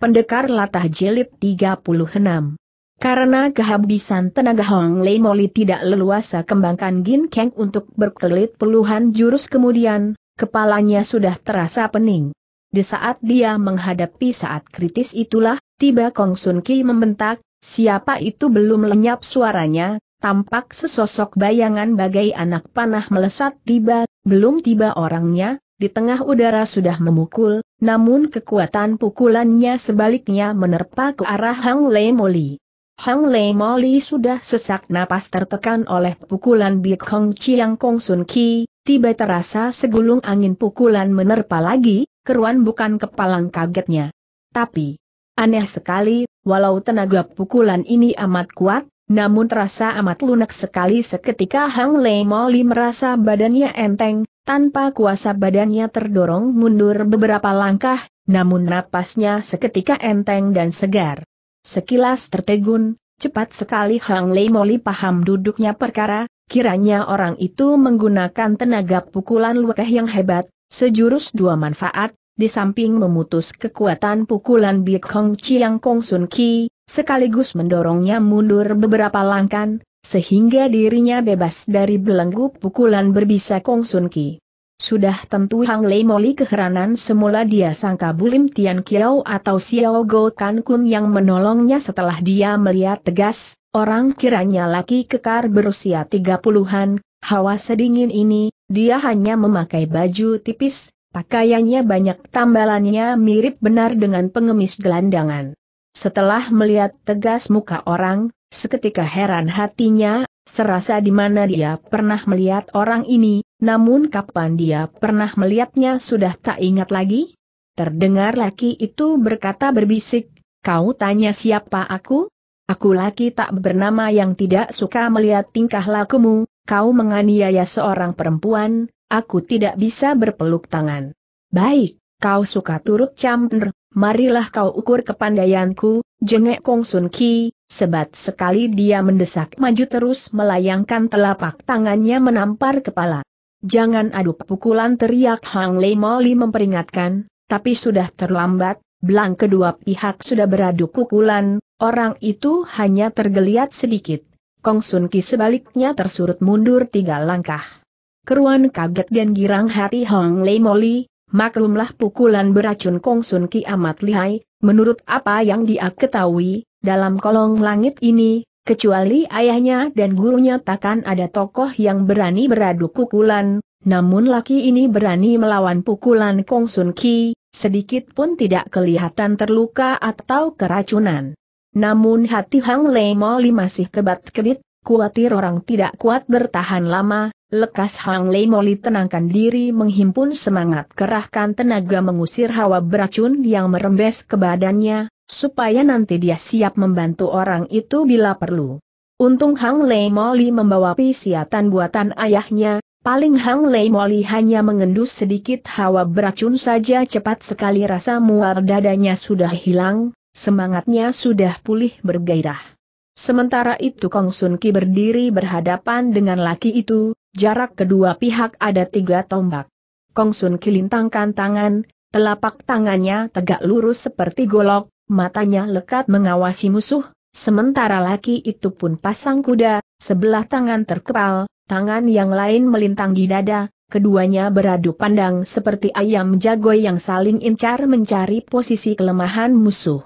Pendekar Latah jelit 36 Karena kehabisan tenaga Hong Lei Moli tidak leluasa kembangkan Gin Kang untuk berkelit puluhan jurus kemudian, kepalanya sudah terasa pening. Di saat dia menghadapi saat kritis itulah, tiba Kong Sun Ki membentak, siapa itu belum lenyap suaranya, tampak sesosok bayangan bagai anak panah melesat tiba, belum tiba orangnya, di tengah udara sudah memukul, namun kekuatan pukulannya sebaliknya menerpa ke arah Hang Lei Moli. Hang Lei Moli sudah sesak napas tertekan oleh pukulan Bik Hong Chiang Kong Sun Ki, tiba terasa segulung angin pukulan menerpa lagi, keruan bukan kepalang kagetnya. Tapi, aneh sekali, walau tenaga pukulan ini amat kuat, namun terasa amat lunak sekali seketika Hang Lei Moli merasa badannya enteng, tanpa kuasa badannya terdorong mundur beberapa langkah, namun napasnya seketika enteng dan segar. Sekilas tertegun, cepat sekali Hang Lei Moli paham duduknya perkara, kiranya orang itu menggunakan tenaga pukulan lukeh yang hebat, sejurus dua manfaat, di samping memutus kekuatan pukulan Biak Hong Chiang Kong Sun Ki, sekaligus mendorongnya mundur beberapa langkah, sehingga dirinya bebas dari belenggu pukulan berbisa Kong Sun Ki. Sudah tentu Hang Lei Moli keheranan semula dia sangka Bulim Tian Kiao atau Xiao Go Kan Kun yang menolongnya setelah dia melihat tegas, orang kiranya laki kekar berusia 30-an, hawa sedingin ini, dia hanya memakai baju tipis, pakaiannya banyak tambalannya mirip benar dengan pengemis gelandangan. Setelah melihat tegas muka orang, seketika heran hatinya, serasa di mana dia pernah melihat orang ini, namun kapan dia pernah melihatnya sudah tak ingat lagi? Terdengar laki itu berkata berbisik, kau tanya siapa aku? Aku laki tak bernama yang tidak suka melihat tingkah lakumu, kau menganiaya seorang perempuan, aku tidak bisa berpeluk tangan. Baik, kau suka turut campur, Marilah kau ukur kepandaianku, jengek Kong Sun Ki, sebat sekali dia mendesak maju terus melayangkan telapak tangannya menampar kepala. Jangan adu pukulan teriak Hang Lei Moli memperingatkan, tapi sudah terlambat, belang kedua pihak sudah beradu pukulan, orang itu hanya tergeliat sedikit. Kong Sun Ki sebaliknya tersurut mundur tiga langkah. Keruan kaget dan girang hati Hong Lei Moli, maklumlah pukulan beracun Kong Sun Ki amat lihai, menurut apa yang dia ketahui, dalam kolong langit ini, kecuali ayahnya dan gurunya takkan ada tokoh yang berani beradu pukulan, namun laki ini berani melawan pukulan Kong Sun Ki, sedikit pun tidak kelihatan terluka atau keracunan. Namun hati Hang Lei Moli masih kebat-kebit, Kuatir orang tidak kuat bertahan lama, lekas Hang Lei Moli tenangkan diri menghimpun semangat kerahkan tenaga mengusir hawa beracun yang merembes ke badannya, supaya nanti dia siap membantu orang itu bila perlu. Untung Hang Lei Moli membawa pisiatan buatan ayahnya, Paling Hang Lei Moli hanya mengendus sedikit hawa beracun saja cepat sekali rasa muar dadanya sudah hilang, semangatnya sudah pulih bergairah. Sementara itu Kong Sun Ki berdiri berhadapan dengan laki itu, jarak kedua pihak ada tiga tombak. Kong Sun Ki lintangkan tangan, telapak tangannya tegak lurus seperti golok, matanya lekat mengawasi musuh, sementara laki itu pun pasang kuda, sebelah tangan terkepal, tangan yang lain melintang di dada, keduanya beradu pandang seperti ayam jago yang saling incar mencari posisi kelemahan musuh.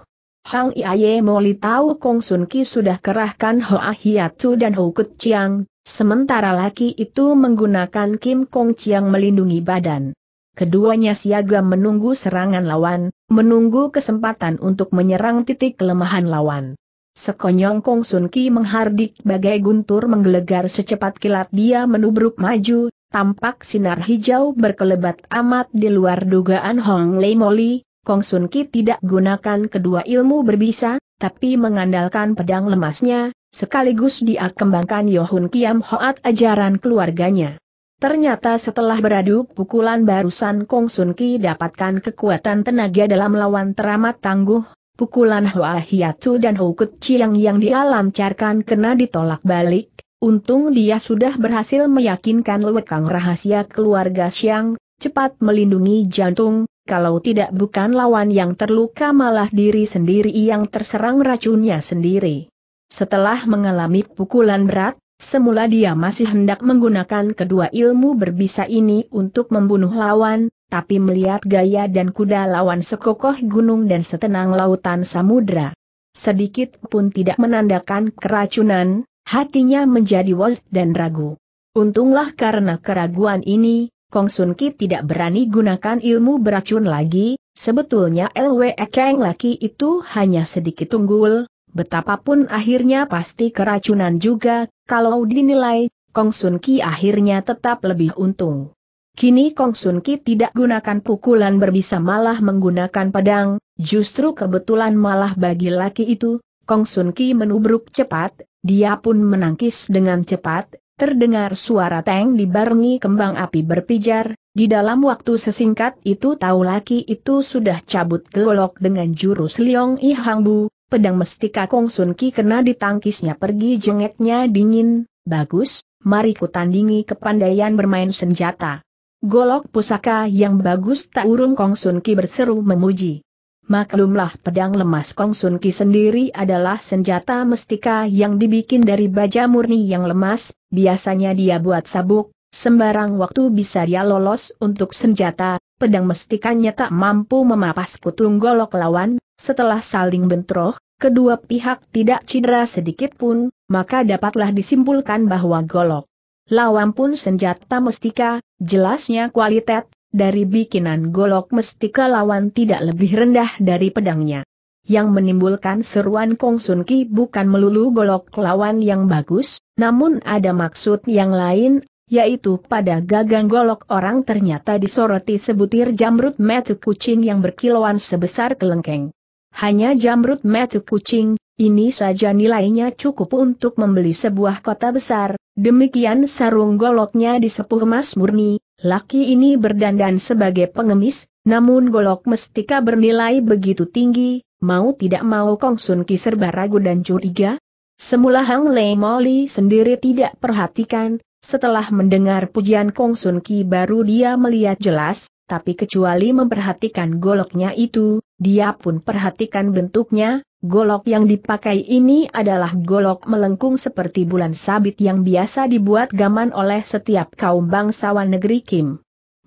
Hang Iaye Moli tahu Kong Sun Ki sudah kerahkan Hoa ah Hiatu dan Ho Kut Chiang, sementara laki itu menggunakan Kim Kong Chiang melindungi badan. Keduanya siaga menunggu serangan lawan, menunggu kesempatan untuk menyerang titik kelemahan lawan. Sekonyong Kong Sun Ki menghardik bagai guntur menggelegar secepat kilat dia menubruk maju, tampak sinar hijau berkelebat amat di luar dugaan Hong Lei Moli, Kong Sun Ki tidak gunakan kedua ilmu berbisa, tapi mengandalkan pedang lemasnya, sekaligus dia kembangkan Yohun Kiam Hoat ajaran keluarganya. Ternyata setelah beradu pukulan barusan Kong Sun Ki dapatkan kekuatan tenaga dalam lawan teramat tangguh, pukulan Hoa Hiatu dan Hukut Chiang yang dia lancarkan kena ditolak balik, untung dia sudah berhasil meyakinkan lewekang rahasia keluarga Xiang, cepat melindungi jantung, kalau tidak bukan lawan yang terluka malah diri sendiri yang terserang racunnya sendiri. Setelah mengalami pukulan berat, semula dia masih hendak menggunakan kedua ilmu berbisa ini untuk membunuh lawan, tapi melihat gaya dan kuda lawan sekokoh gunung dan setenang lautan samudra. Sedikit pun tidak menandakan keracunan, hatinya menjadi was dan ragu. Untunglah karena keraguan ini, Kong Sun Ki tidak berani gunakan ilmu beracun lagi, sebetulnya LWE Kang laki itu hanya sedikit unggul, betapapun akhirnya pasti keracunan juga, kalau dinilai, Kong Sun Ki akhirnya tetap lebih untung. Kini Kong Sun Ki tidak gunakan pukulan berbisa malah menggunakan pedang, justru kebetulan malah bagi laki itu, Kong Sun Ki menubruk cepat, dia pun menangkis dengan cepat, Terdengar suara Teng dibarengi kembang api berpijar, di dalam waktu sesingkat itu tahu laki itu sudah cabut golok dengan jurus Liong I Hang Bu, pedang mestika Kong Sun Ki kena ditangkisnya pergi jengeknya dingin, bagus, mari ku tandingi kepandaian bermain senjata. Golok pusaka yang bagus tak urung Kong Sun Ki berseru memuji. Maklumlah pedang lemas Kong Sun Ki sendiri adalah senjata mestika yang dibikin dari baja murni yang lemas, biasanya dia buat sabuk, sembarang waktu bisa dia lolos untuk senjata, pedang mestikanya tak mampu memapas kutung golok lawan, setelah saling bentroh, kedua pihak tidak cedera sedikit pun, maka dapatlah disimpulkan bahwa golok lawan pun senjata mestika, jelasnya kualitas dari bikinan golok mestika lawan tidak lebih rendah dari pedangnya. Yang menimbulkan seruan Kong Sun Ki bukan melulu golok lawan yang bagus, namun ada maksud yang lain, yaitu pada gagang golok orang ternyata disoroti sebutir jamrut metu kucing yang berkilauan sebesar kelengkeng. Hanya jamrut metu kucing, ini saja nilainya cukup untuk membeli sebuah kota besar, demikian sarung goloknya di disepuh emas murni, Laki ini berdandan sebagai pengemis, namun golok mestika bernilai begitu tinggi, mau tidak mau Kong Sun Ki serba ragu dan curiga. Semula Hang Lei Moli sendiri tidak perhatikan, setelah mendengar pujian Kong Sun Ki baru dia melihat jelas, tapi kecuali memperhatikan goloknya itu, dia pun perhatikan bentuknya, golok yang dipakai ini adalah golok melengkung seperti bulan sabit yang biasa dibuat gaman oleh setiap kaum bangsawan negeri Kim.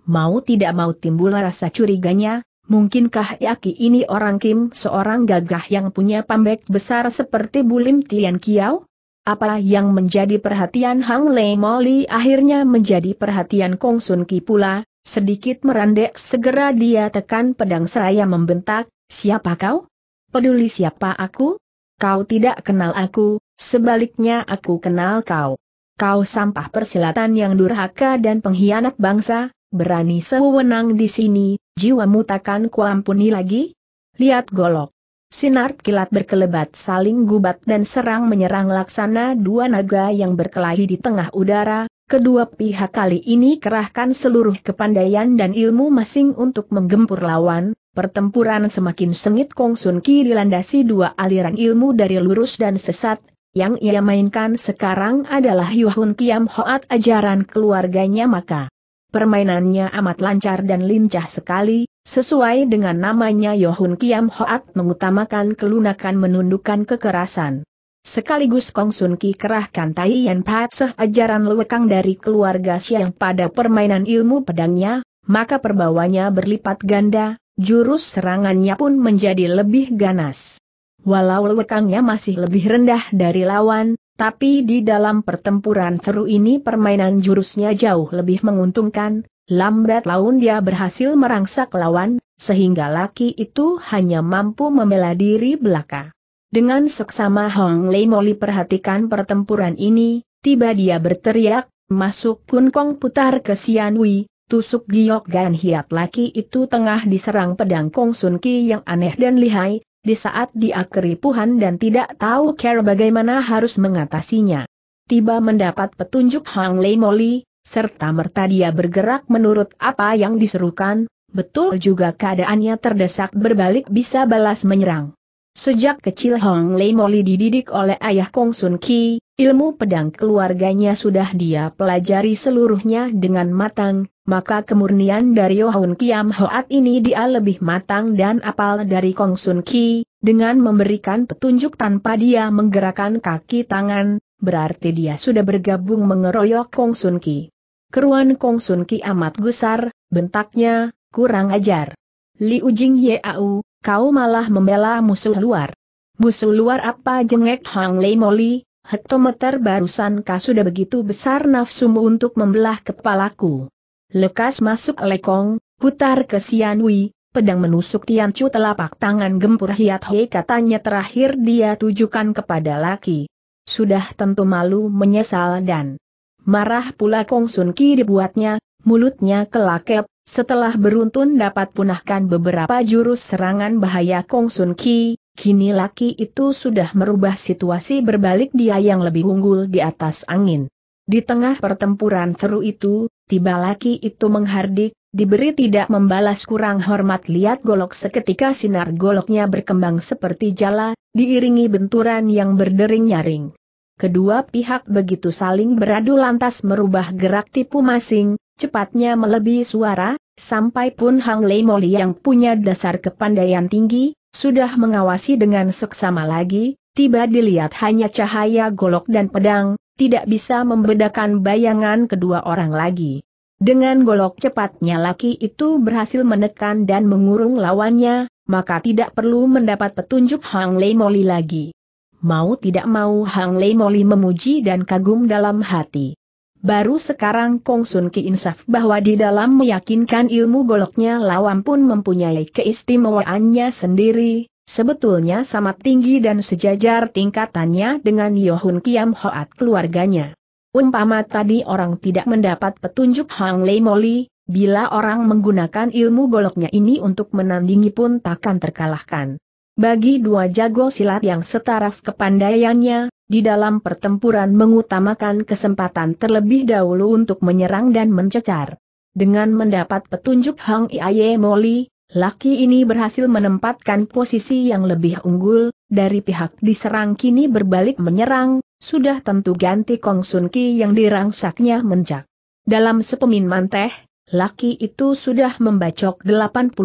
Mau tidak mau timbul rasa curiganya, mungkinkah Yaki ini orang Kim seorang gagah yang punya pambek besar seperti Bulim Tian Kiao? Apa yang menjadi perhatian Hang Lei Moli akhirnya menjadi perhatian Kong Sun Ki pula, Sedikit merandek segera dia tekan pedang seraya membentak, siapa kau? Peduli siapa aku? Kau tidak kenal aku, sebaliknya aku kenal kau. Kau sampah persilatan yang durhaka dan pengkhianat bangsa, berani sewenang di sini, jiwamu takkan kuampuni lagi? Lihat golok. Sinar kilat berkelebat saling gubat dan serang menyerang laksana dua naga yang berkelahi di tengah udara, Kedua pihak kali ini kerahkan seluruh kepandaian dan ilmu masing untuk menggempur lawan, pertempuran semakin sengit Kong Sun Ki dilandasi dua aliran ilmu dari lurus dan sesat, yang ia mainkan sekarang adalah Yuhun Kiam Hoat ajaran keluarganya maka. Permainannya amat lancar dan lincah sekali, sesuai dengan namanya Yohun Kiam Hoat mengutamakan kelunakan menundukkan kekerasan. Sekaligus Kong Sun Ki kerahkan Tai Yan Seh ajaran lewekang dari keluarga Siang pada permainan ilmu pedangnya, maka perbawanya berlipat ganda, jurus serangannya pun menjadi lebih ganas. Walau lewekangnya masih lebih rendah dari lawan, tapi di dalam pertempuran seru ini permainan jurusnya jauh lebih menguntungkan, lambat laun dia berhasil merangsak lawan, sehingga laki itu hanya mampu membela diri belaka. Dengan seksama Hong Lei Moli perhatikan pertempuran ini, tiba dia berteriak, masuk Kun Kong putar ke Sian Wei, tusuk giok gan hiat laki itu tengah diserang pedang Kong Sun Ki yang aneh dan lihai, di saat dia keripuhan dan tidak tahu cara bagaimana harus mengatasinya. Tiba mendapat petunjuk Hong Lei Moli, serta merta dia bergerak menurut apa yang diserukan, betul juga keadaannya terdesak berbalik bisa balas menyerang. Sejak kecil Hong Lei Moli dididik oleh ayah Kong Sun Ki, ilmu pedang keluarganya sudah dia pelajari seluruhnya dengan matang, maka kemurnian dari Yohun Kiam Hoat ini dia lebih matang dan apal dari Kong Sun Ki, dengan memberikan petunjuk tanpa dia menggerakkan kaki tangan, berarti dia sudah bergabung mengeroyok Kong Sun Ki. Keruan Kong Sun Ki amat gusar, bentaknya, kurang ajar. Li Jing Yeau, kau malah membela musuh luar. Musuh luar apa jengek Hang Lei Moli, hektometer barusan kau sudah begitu besar nafsumu untuk membelah kepalaku. Lekas masuk lekong, putar ke Wei, pedang menusuk Tian Chu telapak tangan gempur Hiat Hei katanya terakhir dia tujukan kepada laki. Sudah tentu malu menyesal dan marah pula Kong Sun Ki dibuatnya, mulutnya kelakep, setelah beruntun dapat punahkan beberapa jurus serangan bahaya Kong Sun Ki, kini laki itu sudah merubah situasi berbalik dia yang lebih unggul di atas angin. Di tengah pertempuran seru itu, tiba laki itu menghardik, diberi tidak membalas kurang hormat lihat golok seketika sinar goloknya berkembang seperti jala, diiringi benturan yang berdering-nyaring. Kedua pihak begitu saling beradu lantas merubah gerak tipu masing, Cepatnya melebihi suara, sampai pun Hang Lei Moli yang punya dasar kepandaian tinggi, sudah mengawasi dengan seksama lagi, tiba dilihat hanya cahaya golok dan pedang, tidak bisa membedakan bayangan kedua orang lagi. Dengan golok cepatnya laki itu berhasil menekan dan mengurung lawannya, maka tidak perlu mendapat petunjuk Hang Lei Moli lagi. Mau tidak mau Hang Lei Moli memuji dan kagum dalam hati. Baru sekarang Kong Sun Ki insaf bahwa di dalam meyakinkan ilmu goloknya lawan pun mempunyai keistimewaannya sendiri, sebetulnya sama tinggi dan sejajar tingkatannya dengan Yohun Kiam Hoat keluarganya. Umpama tadi orang tidak mendapat petunjuk Hang Lei Moli, bila orang menggunakan ilmu goloknya ini untuk menandingi pun takkan terkalahkan. Bagi dua jago silat yang setaraf kepandaiannya, di dalam pertempuran mengutamakan kesempatan terlebih dahulu untuk menyerang dan mencecar. Dengan mendapat petunjuk Hang Iye Moli, laki ini berhasil menempatkan posisi yang lebih unggul, dari pihak diserang kini berbalik menyerang, sudah tentu ganti Kong Sun Ki yang dirangsaknya mencak. Dalam sepemin manteh, laki itu sudah membacok 81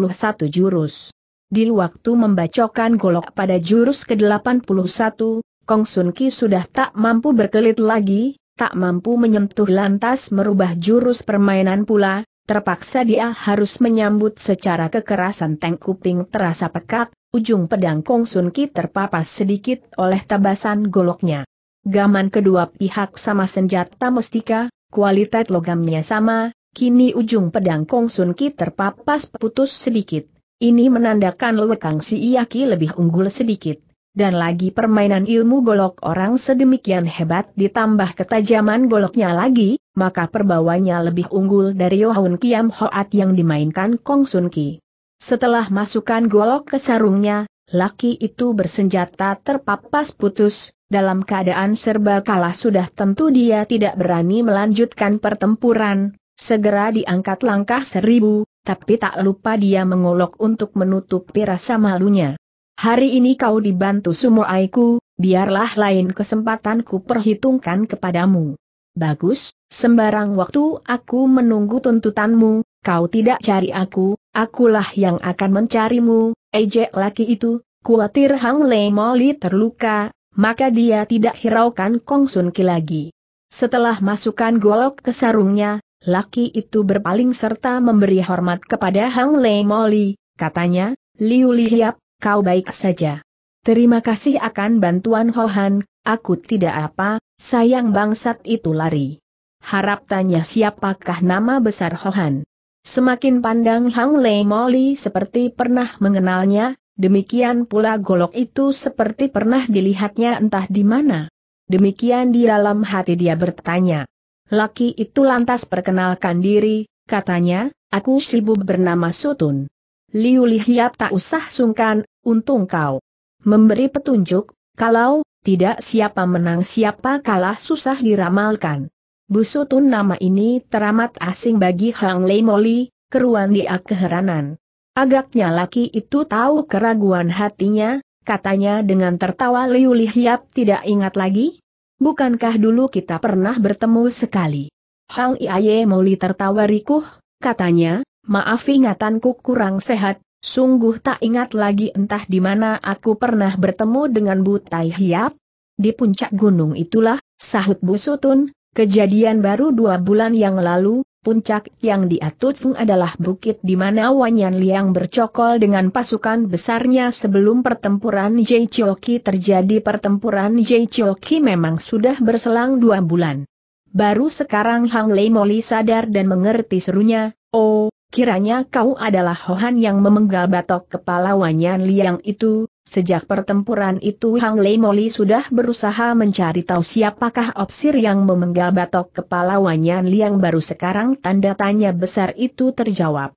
jurus. Di waktu membacokan golok pada jurus ke-81, Kong Sun Ki sudah tak mampu berkelit lagi, tak mampu menyentuh lantas merubah jurus permainan pula, terpaksa dia harus menyambut secara kekerasan tank kuping terasa pekat, ujung pedang Kong Sun Ki terpapas sedikit oleh tabasan goloknya. Gaman kedua pihak sama senjata mestika, kualitas logamnya sama, kini ujung pedang Kong Sun Ki terpapas putus sedikit. Ini menandakan Lekang Si Iyaki lebih unggul sedikit dan lagi permainan ilmu golok orang sedemikian hebat ditambah ketajaman goloknya lagi, maka perbawanya lebih unggul dari Yohun Kiam Hoat yang dimainkan Kong Sun Ki. Setelah masukkan golok ke sarungnya, laki itu bersenjata terpapas putus, dalam keadaan serba kalah sudah tentu dia tidak berani melanjutkan pertempuran, segera diangkat langkah seribu, tapi tak lupa dia mengolok untuk menutup rasa malunya. Hari ini kau dibantu semua aku, biarlah lain kesempatanku perhitungkan kepadamu. Bagus, sembarang waktu aku menunggu tuntutanmu, kau tidak cari aku, akulah yang akan mencarimu, ejek laki itu, kuatir Hang Lei Moli terluka, maka dia tidak hiraukan Kong Sun Ki lagi. Setelah masukkan golok ke sarungnya, laki itu berpaling serta memberi hormat kepada Hang Lei Moli, katanya, Liu Hiap, kau baik saja. Terima kasih akan bantuan Hohan, aku tidak apa, sayang bangsat itu lari. Harap tanya siapakah nama besar Hohan. Semakin pandang Hang Lei Moli seperti pernah mengenalnya, demikian pula golok itu seperti pernah dilihatnya entah di mana. Demikian di dalam hati dia bertanya. Laki itu lantas perkenalkan diri, katanya, aku sibuk bernama Sutun. Liu Lihiap tak usah sungkan, untung kau memberi petunjuk, kalau tidak siapa menang siapa kalah susah diramalkan. Busutun nama ini teramat asing bagi Hang Lei Moli, keruan dia keheranan. Agaknya laki itu tahu keraguan hatinya, katanya dengan tertawa Liu Lihiap tidak ingat lagi? Bukankah dulu kita pernah bertemu sekali? Hang Iaye Moli tertawa rikuh, katanya, maaf ingatanku kurang sehat, Sungguh tak ingat lagi entah di mana aku pernah bertemu dengan Butai Hiap. Di puncak gunung itulah, sahut Busutun, kejadian baru dua bulan yang lalu, puncak yang diatur adalah bukit di mana Wanyan Liang bercokol dengan pasukan besarnya sebelum pertempuran Chioki terjadi pertempuran Chioki memang sudah berselang dua bulan. Baru sekarang Hang Lei Moli sadar dan mengerti serunya, oh, Kiranya kau adalah Hohan yang memenggal batok kepala Wanyan Liang itu, sejak pertempuran itu Hang Lei Moli sudah berusaha mencari tahu siapakah opsir yang memenggal batok kepala Wanyan Liang baru sekarang tanda tanya besar itu terjawab.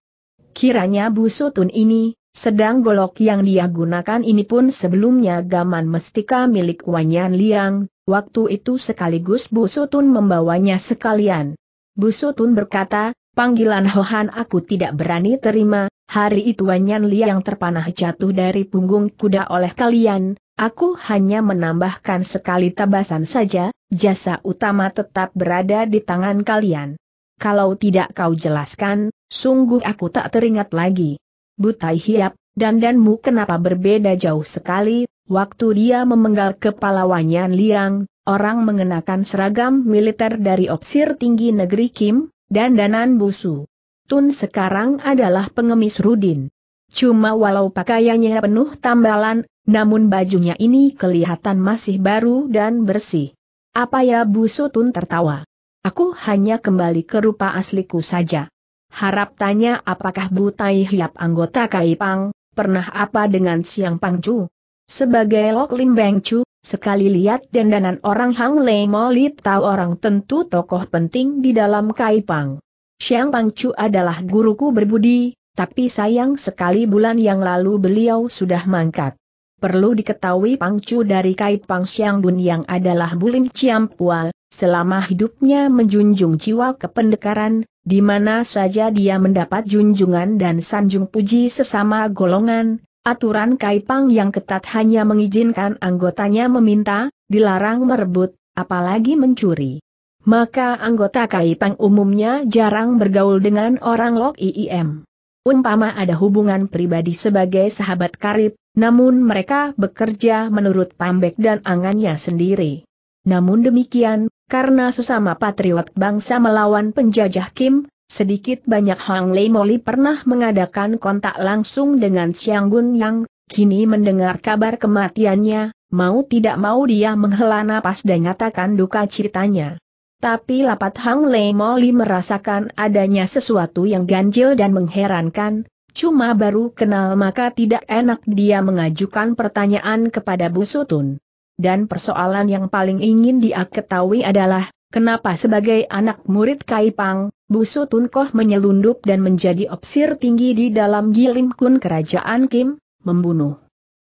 Kiranya Bu Sutun ini, sedang golok yang dia gunakan ini pun sebelumnya gaman mestika milik Wanyan Liang, waktu itu sekaligus Bu Sutun membawanya sekalian. Bu Sutun berkata, Panggilan Hohan aku tidak berani terima, hari itu Wanyan Liang terpanah jatuh dari punggung kuda oleh kalian, aku hanya menambahkan sekali tabasan saja, jasa utama tetap berada di tangan kalian. Kalau tidak kau jelaskan, sungguh aku tak teringat lagi. Butai hiap, dandanmu kenapa berbeda jauh sekali, waktu dia memenggal kepala Wanyan Liang, orang mengenakan seragam militer dari opsir tinggi negeri Kim, dan danan busu. Tun sekarang adalah pengemis Rudin. Cuma walau pakaiannya penuh tambalan, namun bajunya ini kelihatan masih baru dan bersih. Apa ya busu, tun tertawa? Aku hanya kembali ke rupa asliku saja. Harap tanya apakah Bu Tai Hiap anggota Kaipang, pernah apa dengan Siang Pangcu? Sebagai Lok Lim Beng Chu, Sekali lihat dandanan orang Hang Lei Molit tahu orang tentu tokoh penting di dalam Kaipang. Xiang Pangcu adalah guruku berbudi, tapi sayang sekali bulan yang lalu beliau sudah mangkat. Perlu diketahui Pang Pangcu dari Kaipang Xiang Bun yang adalah Bulim Ciampual, selama hidupnya menjunjung jiwa kependekaran, di mana saja dia mendapat junjungan dan sanjung puji sesama golongan, Aturan Kaipang yang ketat hanya mengizinkan anggotanya meminta, dilarang merebut, apalagi mencuri. Maka anggota Kaipang umumnya jarang bergaul dengan orang Lok IIM. Umpama ada hubungan pribadi sebagai sahabat karib, namun mereka bekerja menurut Pambek dan angannya sendiri. Namun demikian, karena sesama patriot bangsa melawan penjajah Kim, Sedikit banyak Hang Lei Moli pernah mengadakan kontak langsung dengan Xiang Gun Yang, kini mendengar kabar kematiannya, mau tidak mau dia menghela napas dan nyatakan duka ceritanya. Tapi lapat Hang Lei Moli merasakan adanya sesuatu yang ganjil dan mengherankan, cuma baru kenal maka tidak enak dia mengajukan pertanyaan kepada Bu Sutun. Dan persoalan yang paling ingin dia ketahui adalah, kenapa sebagai anak murid Kaipang, Busu koh menyelundup dan menjadi opsir tinggi di dalam Gilim Kun Kerajaan Kim, membunuh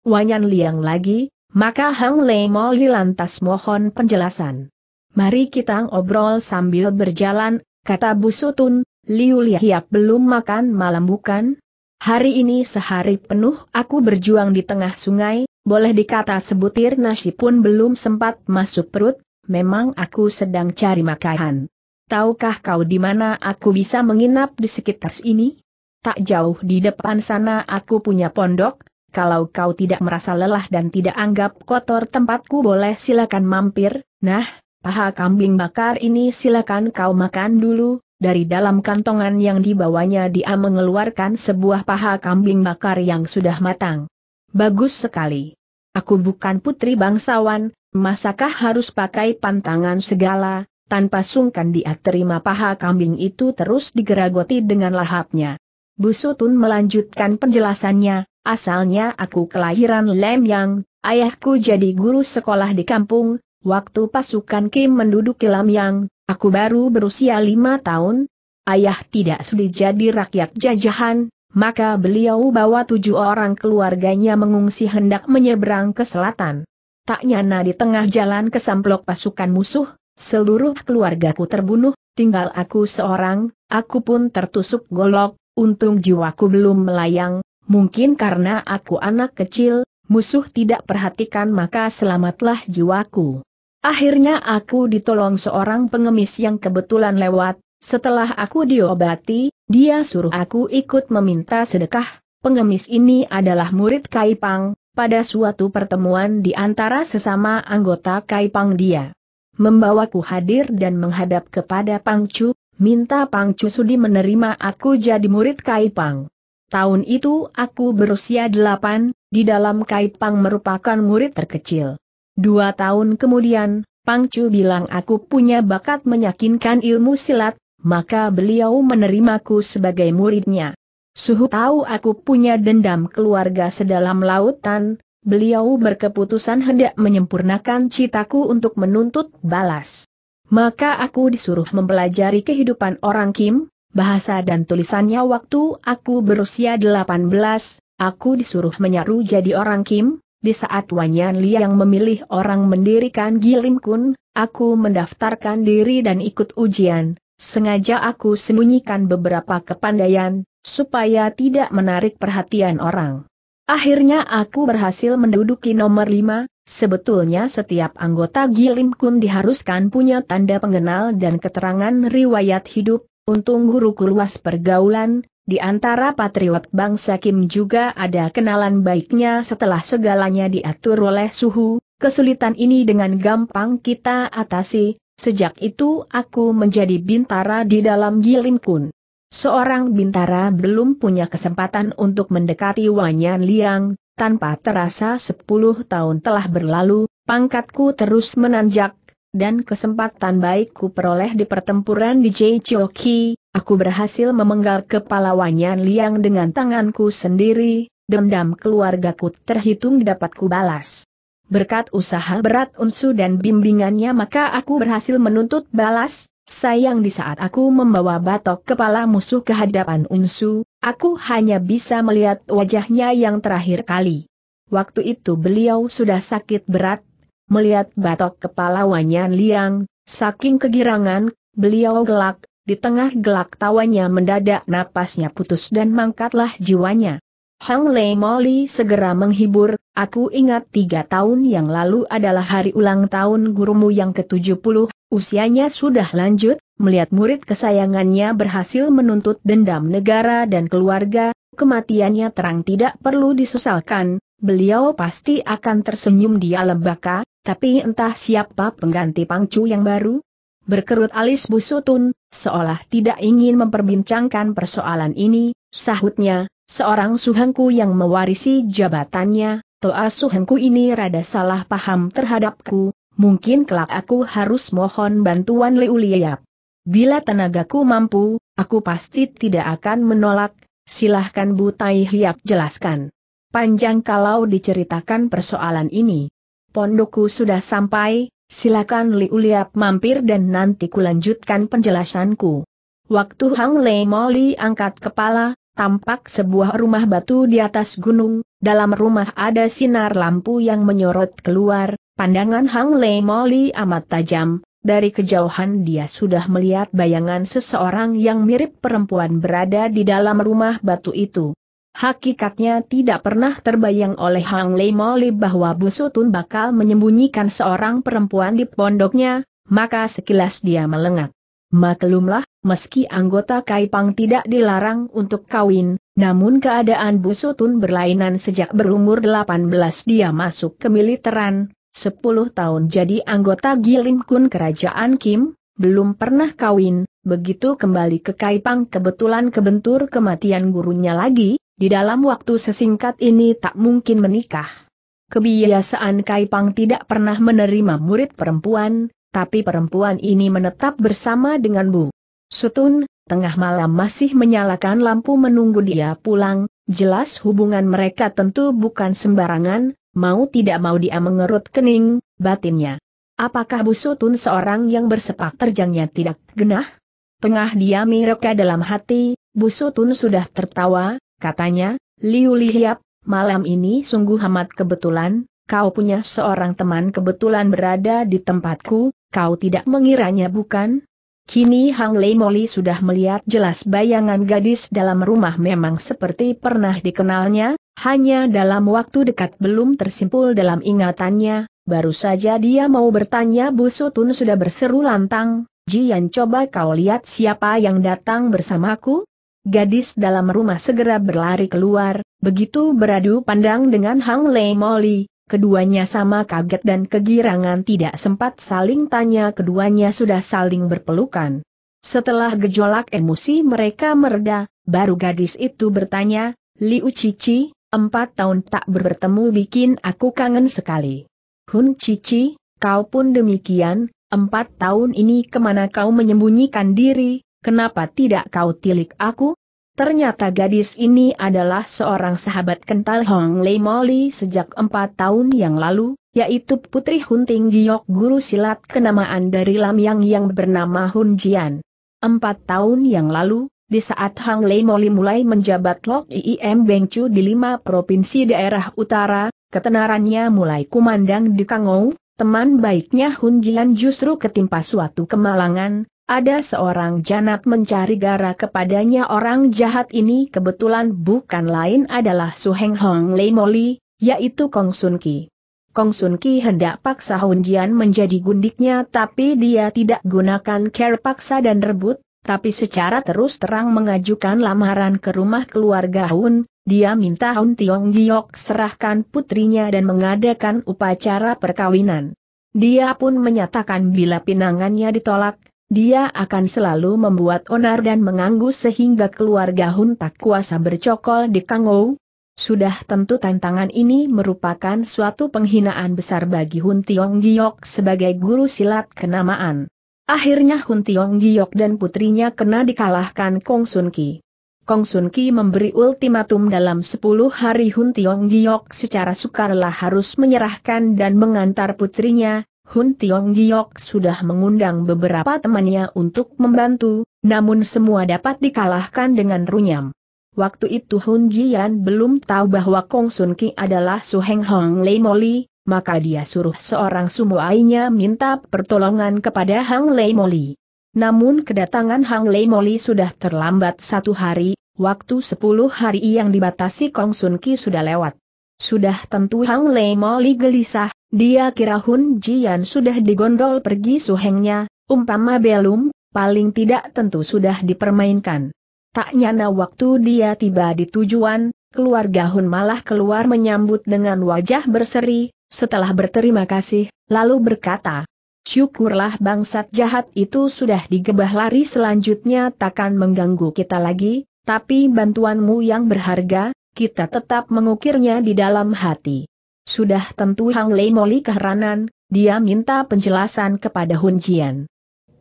Wanyan Liang lagi, maka Hang Lei Moli lantas mohon penjelasan. Mari kita ngobrol sambil berjalan, kata Busu Tun, Liu Liahiap belum makan malam bukan? Hari ini sehari penuh aku berjuang di tengah sungai, boleh dikata sebutir nasi pun belum sempat masuk perut, memang aku sedang cari makanan tahukah kau di mana aku bisa menginap di sekitar sini? Tak jauh di depan sana aku punya pondok, kalau kau tidak merasa lelah dan tidak anggap kotor tempatku boleh silakan mampir, nah, paha kambing bakar ini silakan kau makan dulu, dari dalam kantongan yang dibawanya dia mengeluarkan sebuah paha kambing bakar yang sudah matang. Bagus sekali. Aku bukan putri bangsawan, masakah harus pakai pantangan segala, tanpa sungkan dia terima paha kambing itu terus digeragoti dengan lahapnya. Busutun melanjutkan penjelasannya, asalnya aku kelahiran Lemyang, ayahku jadi guru sekolah di kampung, waktu pasukan Kim menduduki Lemyang, aku baru berusia lima tahun, ayah tidak sudi jadi rakyat jajahan, maka beliau bawa tujuh orang keluarganya mengungsi hendak menyeberang ke selatan. Tak nyana di tengah jalan kesamplok pasukan musuh, Seluruh keluargaku terbunuh, tinggal aku seorang, aku pun tertusuk golok, untung jiwaku belum melayang, mungkin karena aku anak kecil, musuh tidak perhatikan maka selamatlah jiwaku. Akhirnya aku ditolong seorang pengemis yang kebetulan lewat, setelah aku diobati, dia suruh aku ikut meminta sedekah. Pengemis ini adalah murid Kaipang, pada suatu pertemuan di antara sesama anggota Kaipang dia membawaku hadir dan menghadap kepada Pangcu, minta Pangcu sudi menerima aku jadi murid Kaipang. Tahun itu aku berusia delapan, di dalam Kaipang merupakan murid terkecil. Dua tahun kemudian, Pangcu bilang aku punya bakat menyakinkan ilmu silat, maka beliau menerimaku sebagai muridnya. Suhu tahu aku punya dendam keluarga sedalam lautan, beliau berkeputusan hendak menyempurnakan citaku untuk menuntut balas. Maka aku disuruh mempelajari kehidupan orang Kim, bahasa dan tulisannya waktu aku berusia 18, aku disuruh menyaru jadi orang Kim, di saat Wanyan Li yang memilih orang mendirikan Gilim Kun, aku mendaftarkan diri dan ikut ujian, sengaja aku sembunyikan beberapa kepandaian, supaya tidak menarik perhatian orang. Akhirnya aku berhasil menduduki nomor lima. sebetulnya setiap anggota Gilim Kun diharuskan punya tanda pengenal dan keterangan riwayat hidup, untung guruku luas pergaulan, di antara patriot bangsa Kim juga ada kenalan baiknya setelah segalanya diatur oleh suhu, kesulitan ini dengan gampang kita atasi, sejak itu aku menjadi bintara di dalam Gilim Kun. Seorang bintara belum punya kesempatan untuk mendekati Wanyan Liang, tanpa terasa sepuluh tahun telah berlalu, pangkatku terus menanjak, dan kesempatan baikku peroleh di pertempuran di Jaichoki, aku berhasil memenggal kepala Wanyan Liang dengan tanganku sendiri, dendam keluargaku terhitung dapatku balas. Berkat usaha berat Unsu dan bimbingannya maka aku berhasil menuntut balas, Sayang di saat aku membawa batok kepala musuh ke hadapan Unsu, aku hanya bisa melihat wajahnya yang terakhir kali. Waktu itu beliau sudah sakit berat, melihat batok kepala Wanyan Liang, saking kegirangan, beliau gelak, di tengah gelak tawanya mendadak napasnya putus dan mangkatlah jiwanya. Hang Lei Moli segera menghibur, Aku ingat tiga tahun yang lalu adalah hari ulang tahun gurumu yang ke-70, usianya sudah lanjut, melihat murid kesayangannya berhasil menuntut dendam negara dan keluarga, kematiannya terang tidak perlu disesalkan, beliau pasti akan tersenyum di alam baka, tapi entah siapa pengganti pangcu yang baru, Berkerut alis busutun, seolah tidak ingin memperbincangkan persoalan ini, sahutnya, seorang suhanku yang mewarisi jabatannya, asuhanku ini rada salah paham terhadapku, mungkin kelak aku harus mohon bantuan Liu Liap. Bila tenagaku mampu, aku pasti tidak akan menolak, silahkan Bu Tai Hiap jelaskan. Panjang kalau diceritakan persoalan ini. Pondokku sudah sampai, silakan Liu Liap mampir dan nanti kulanjutkan penjelasanku. Waktu Hang Lei Moli angkat kepala, tampak sebuah rumah batu di atas gunung, dalam rumah ada sinar lampu yang menyorot keluar, pandangan Hang Lei Moli amat tajam, dari kejauhan dia sudah melihat bayangan seseorang yang mirip perempuan berada di dalam rumah batu itu. Hakikatnya tidak pernah terbayang oleh Hang Lei Moli bahwa Busutun bakal menyembunyikan seorang perempuan di pondoknya, maka sekilas dia melengak. Maklumlah, meski anggota Kaipang tidak dilarang untuk kawin, namun keadaan Bu Sutun berlainan sejak berumur 18 dia masuk ke militeran, 10 tahun jadi anggota Gilim Kun Kerajaan Kim, belum pernah kawin, begitu kembali ke Kaipang kebetulan kebentur kematian gurunya lagi, di dalam waktu sesingkat ini tak mungkin menikah. Kebiasaan Kaipang tidak pernah menerima murid perempuan, tapi perempuan ini menetap bersama dengan Bu Sutun, tengah malam masih menyalakan lampu menunggu dia pulang, jelas hubungan mereka tentu bukan sembarangan, mau tidak mau dia mengerut kening, batinnya. Apakah Busutun seorang yang bersepak terjangnya tidak genah? Pengah dia mereka dalam hati, Busutun sudah tertawa, katanya, Liu Lihiap, malam ini sungguh amat kebetulan, kau punya seorang teman kebetulan berada di tempatku, kau tidak mengiranya bukan? Kini Hang Lei Moli sudah melihat jelas bayangan gadis dalam rumah memang seperti pernah dikenalnya, hanya dalam waktu dekat belum tersimpul dalam ingatannya, baru saja dia mau bertanya Bu Sutun sudah berseru lantang, Jian coba kau lihat siapa yang datang bersamaku? Gadis dalam rumah segera berlari keluar, begitu beradu pandang dengan Hang Lei Moli, Keduanya sama kaget dan kegirangan tidak sempat saling tanya keduanya sudah saling berpelukan. Setelah gejolak emosi mereka mereda, baru gadis itu bertanya, Liu Cici, empat tahun tak bertemu bikin aku kangen sekali. Hun Cici, kau pun demikian, empat tahun ini kemana kau menyembunyikan diri, kenapa tidak kau tilik aku? Ternyata gadis ini adalah seorang sahabat kental Hong Lei Moli sejak empat tahun yang lalu, yaitu Putri Hunting Giok guru silat kenamaan dari Lam yang yang bernama Hun Jian. Empat tahun yang lalu, di saat Hong Lei Moli mulai menjabat Lok IIM Beng Chu di lima provinsi daerah utara, ketenarannya mulai kumandang di Kangou, teman baiknya Hun Jian justru ketimpa suatu kemalangan, ada seorang janat mencari gara kepadanya orang jahat ini kebetulan bukan lain adalah Su Heng Hong Lei Moli, yaitu Kong Sun Ki. Kong Sun Ki hendak paksa Hun Jian menjadi gundiknya tapi dia tidak gunakan care paksa dan rebut, tapi secara terus terang mengajukan lamaran ke rumah keluarga Hun, dia minta Hun Tiong Giok serahkan putrinya dan mengadakan upacara perkawinan. Dia pun menyatakan bila pinangannya ditolak, dia akan selalu membuat onar dan menganggu sehingga keluarga Hun tak kuasa bercokol di Kangou. Sudah tentu tantangan ini merupakan suatu penghinaan besar bagi Hun Tiong Giok sebagai guru silat kenamaan. Akhirnya Hun Tiong Giok dan putrinya kena dikalahkan Kong Sun Ki. Kong Sun Ki memberi ultimatum dalam 10 hari Hun Tiong Giok secara sukarela harus menyerahkan dan mengantar putrinya, Hun Tiong Giok sudah mengundang beberapa temannya untuk membantu, namun semua dapat dikalahkan dengan runyam. Waktu itu Hun Jian belum tahu bahwa Kong Sun Ki adalah Su Heng Hong Lei Moli, maka dia suruh seorang sumuainya minta pertolongan kepada Hang Lei Moli. Namun kedatangan Hang Lei Moli sudah terlambat satu hari, waktu sepuluh hari yang dibatasi Kong Sun Ki sudah lewat. Sudah tentu Hang Lei Moli gelisah, dia kira Hun Jian sudah digondol pergi suhengnya, umpama belum, paling tidak tentu sudah dipermainkan. Tak nyana waktu dia tiba di tujuan, keluarga Hun malah keluar menyambut dengan wajah berseri, setelah berterima kasih, lalu berkata, Syukurlah bangsat jahat itu sudah digebah lari selanjutnya takkan mengganggu kita lagi, tapi bantuanmu yang berharga, kita tetap mengukirnya di dalam hati. Sudah tentu Hang Lei Moli keheranan, dia minta penjelasan kepada Hun Jian.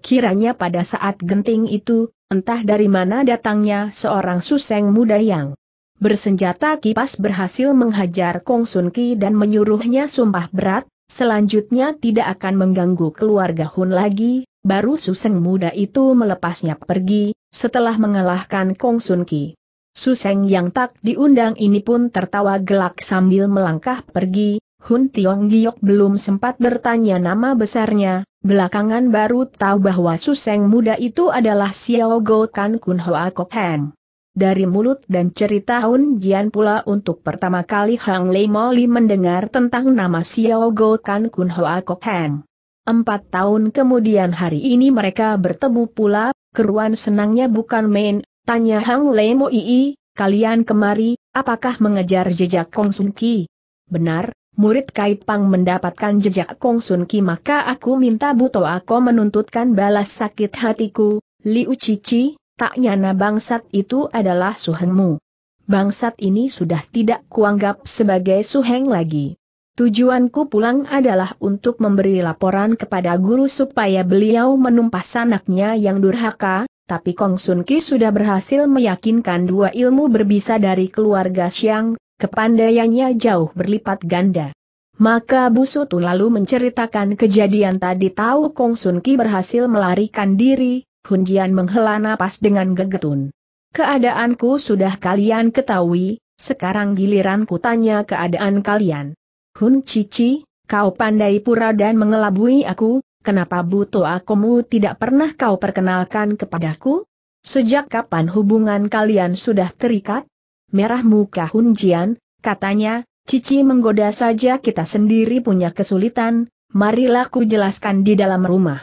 Kiranya pada saat genting itu, entah dari mana datangnya seorang suseng muda yang bersenjata kipas berhasil menghajar Kong Sun Ki dan menyuruhnya sumpah berat, selanjutnya tidak akan mengganggu keluarga Hun lagi, baru suseng muda itu melepasnya pergi, setelah mengalahkan Kong Sun Ki. Suseng yang tak diundang ini pun tertawa gelak sambil melangkah pergi, Hun Tiong Giok belum sempat bertanya nama besarnya, belakangan baru tahu bahwa Suseng muda itu adalah Xiao Go Kan Kun Hoa Kok Heng. Dari mulut dan cerita Hun Jian pula untuk pertama kali Hang Lei Moli mendengar tentang nama Xiao Go Kan Kun Hoa Kok Heng. Empat tahun kemudian hari ini mereka bertemu pula, keruan senangnya bukan main, Tanya Hang Lemo Ii, kalian kemari, apakah mengejar jejak Kong Sun Ki? Benar, murid Kai Pang mendapatkan jejak Kong Sun Ki maka aku minta Buto aku menuntutkan balas sakit hatiku, Liu Cici, tak nyana bangsat itu adalah suhengmu. Bangsat ini sudah tidak kuanggap sebagai suheng lagi. Tujuanku pulang adalah untuk memberi laporan kepada guru supaya beliau menumpas anaknya yang durhaka, tapi Kong Sun Ki sudah berhasil meyakinkan dua ilmu berbisa dari keluarga Xiang, kepandaiannya jauh berlipat ganda. Maka Busutu lalu menceritakan kejadian tadi tahu Kong Sun Ki berhasil melarikan diri, Hun Jian menghela napas dengan gegetun. Keadaanku sudah kalian ketahui, sekarang giliranku tanya keadaan kalian. Hun Cici, kau pandai pura dan mengelabui aku, kenapa Buto Akomu tidak pernah kau perkenalkan kepadaku? Sejak kapan hubungan kalian sudah terikat? Merah muka Hunjian, katanya, Cici menggoda saja kita sendiri punya kesulitan, marilah ku jelaskan di dalam rumah.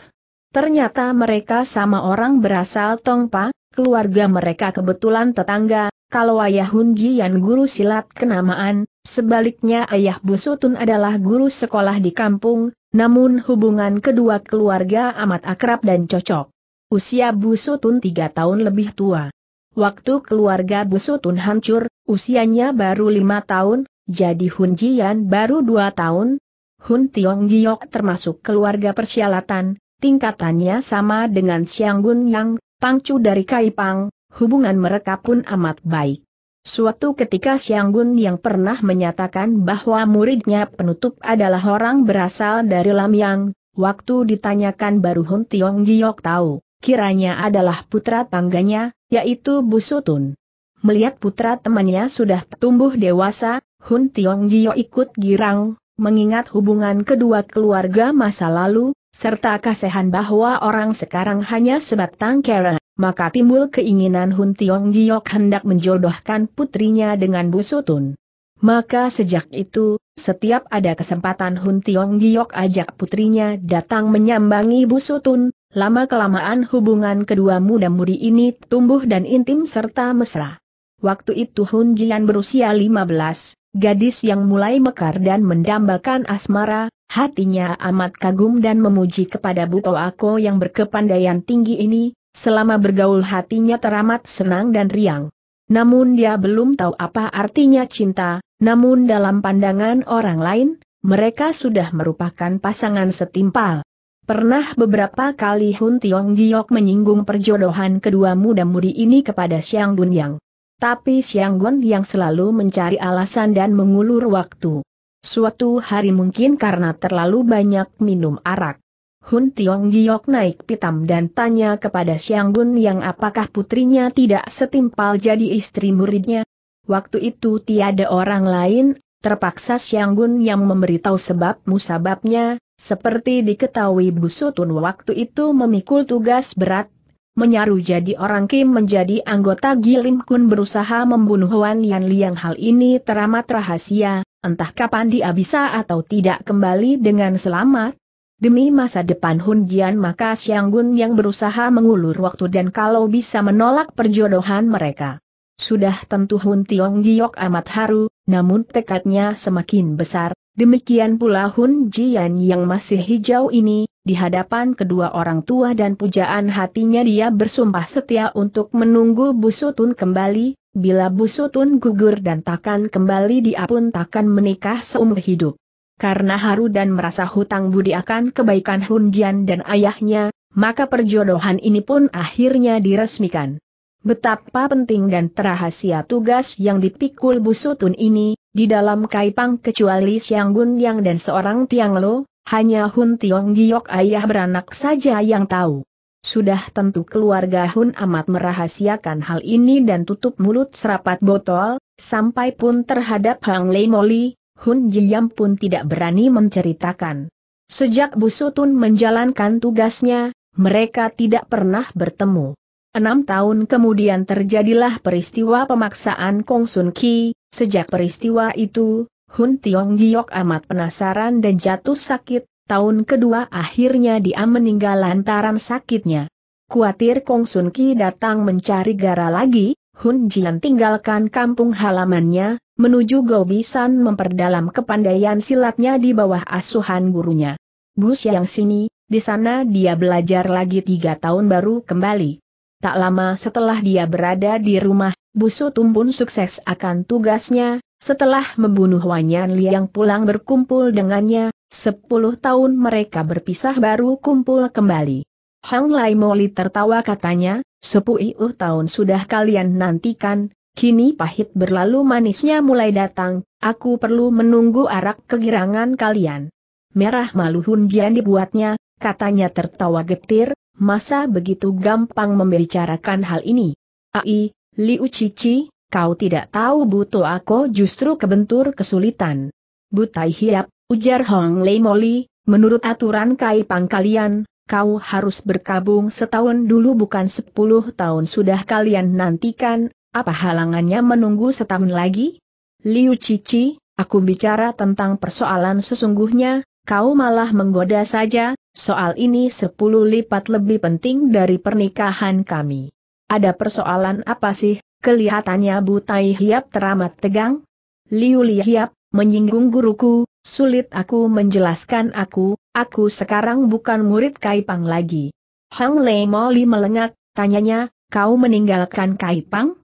Ternyata mereka sama orang berasal Tongpa, keluarga mereka kebetulan tetangga, kalau ayah Hunjian guru silat kenamaan, sebaliknya ayah Busutun adalah guru sekolah di kampung, namun hubungan kedua keluarga amat akrab dan cocok. Usia Busutun tiga tahun lebih tua. Waktu keluarga Busutun hancur, usianya baru lima tahun, jadi Hun Jian baru dua tahun. Hun Tiong Giok termasuk keluarga persyalatan, tingkatannya sama dengan Xiang Gun Yang, Pangcu dari Kaipang, hubungan mereka pun amat baik. Suatu ketika Siang Gun yang pernah menyatakan bahwa muridnya penutup adalah orang berasal dari Lamyang, waktu ditanyakan baru Hun Tiong Giok tahu, kiranya adalah putra tangganya, yaitu Bu Sutun. Melihat putra temannya sudah tumbuh dewasa, Hun Tiong Giok ikut girang, mengingat hubungan kedua keluarga masa lalu, serta kasehan bahwa orang sekarang hanya sebatang kera maka timbul keinginan Hun Tiong Giok hendak menjodohkan putrinya dengan Bu Sutun. Maka sejak itu, setiap ada kesempatan Hun Tiong Giok ajak putrinya datang menyambangi Bu Sutun, lama-kelamaan hubungan kedua muda-mudi ini tumbuh dan intim serta mesra. Waktu itu Hun Jian berusia 15, gadis yang mulai mekar dan mendambakan asmara, hatinya amat kagum dan memuji kepada Bu Ako yang berkepandaian tinggi ini, selama bergaul hatinya teramat senang dan riang. Namun dia belum tahu apa artinya cinta, namun dalam pandangan orang lain, mereka sudah merupakan pasangan setimpal. Pernah beberapa kali Hun Tiong Giok menyinggung perjodohan kedua muda-mudi ini kepada Xiang Yang. Tapi Xiang Gun yang selalu mencari alasan dan mengulur waktu. Suatu hari mungkin karena terlalu banyak minum arak. Hun Tiong Giok naik pitam dan tanya kepada Siang Gun yang apakah putrinya tidak setimpal jadi istri muridnya. Waktu itu tiada orang lain, terpaksa Siang Gun yang memberitahu sebab musababnya, seperti diketahui Bu Sutun waktu itu memikul tugas berat, menyaru jadi orang Kim menjadi anggota Gilim Kun berusaha membunuh Wan Yan Liang hal ini teramat rahasia, entah kapan dia bisa atau tidak kembali dengan selamat, Demi masa depan Hun Jian maka Xiang Gun yang berusaha mengulur waktu dan kalau bisa menolak perjodohan mereka. Sudah tentu Hun Tiong Giok amat haru, namun tekadnya semakin besar, demikian pula Hun Jian yang masih hijau ini, di hadapan kedua orang tua dan pujaan hatinya dia bersumpah setia untuk menunggu Busutun kembali, bila Busutun gugur dan takkan kembali dia pun takkan menikah seumur hidup karena haru dan merasa hutang budi akan kebaikan Hun Jian dan ayahnya, maka perjodohan ini pun akhirnya diresmikan. Betapa penting dan terahasia tugas yang dipikul Busutun ini, di dalam Kaipang kecuali Siang Gun Yang dan seorang Tiang Lo, hanya Hun Tiong Giok ayah beranak saja yang tahu. Sudah tentu keluarga Hun amat merahasiakan hal ini dan tutup mulut serapat botol, sampai pun terhadap Hang Lei Moli, Hun Jiyam pun tidak berani menceritakan. Sejak Busutun menjalankan tugasnya, mereka tidak pernah bertemu. Enam tahun kemudian terjadilah peristiwa pemaksaan Kong Sun Ki, sejak peristiwa itu, Hun Tiong Giok amat penasaran dan jatuh sakit, tahun kedua akhirnya dia meninggal lantaran sakitnya. Kuatir Kong Sun Ki datang mencari Gara lagi, Hun Jian tinggalkan kampung halamannya, menuju Gobisan memperdalam kepandaian silatnya di bawah asuhan gurunya. Bus yang sini, di sana dia belajar lagi tiga tahun baru kembali. Tak lama setelah dia berada di rumah, Busu Tumpun sukses akan tugasnya, setelah membunuh Wanyan Liang pulang berkumpul dengannya, sepuluh tahun mereka berpisah baru kumpul kembali. Hang Lai Moli tertawa katanya, Sepuiuh tahun sudah kalian nantikan, kini pahit berlalu manisnya mulai datang, aku perlu menunggu arak kegirangan kalian. Merah malu Hunjian dibuatnya, katanya tertawa getir, masa begitu gampang membicarakan hal ini. Ai, Liu Cici, kau tidak tahu butuh aku justru kebentur kesulitan. Butai hiap, ujar Hong Lei Moli, menurut aturan kai pang kalian kau harus berkabung setahun dulu bukan sepuluh tahun sudah kalian nantikan, apa halangannya menunggu setahun lagi? Liu Cici, aku bicara tentang persoalan sesungguhnya, kau malah menggoda saja, soal ini sepuluh lipat lebih penting dari pernikahan kami. Ada persoalan apa sih? Kelihatannya Butai Hiap teramat tegang. Liu Li Hiap, menyinggung guruku, sulit aku menjelaskan aku, aku sekarang bukan murid Kaipang lagi. Hang Lei Moli melengat, tanyanya, kau meninggalkan Kaipang?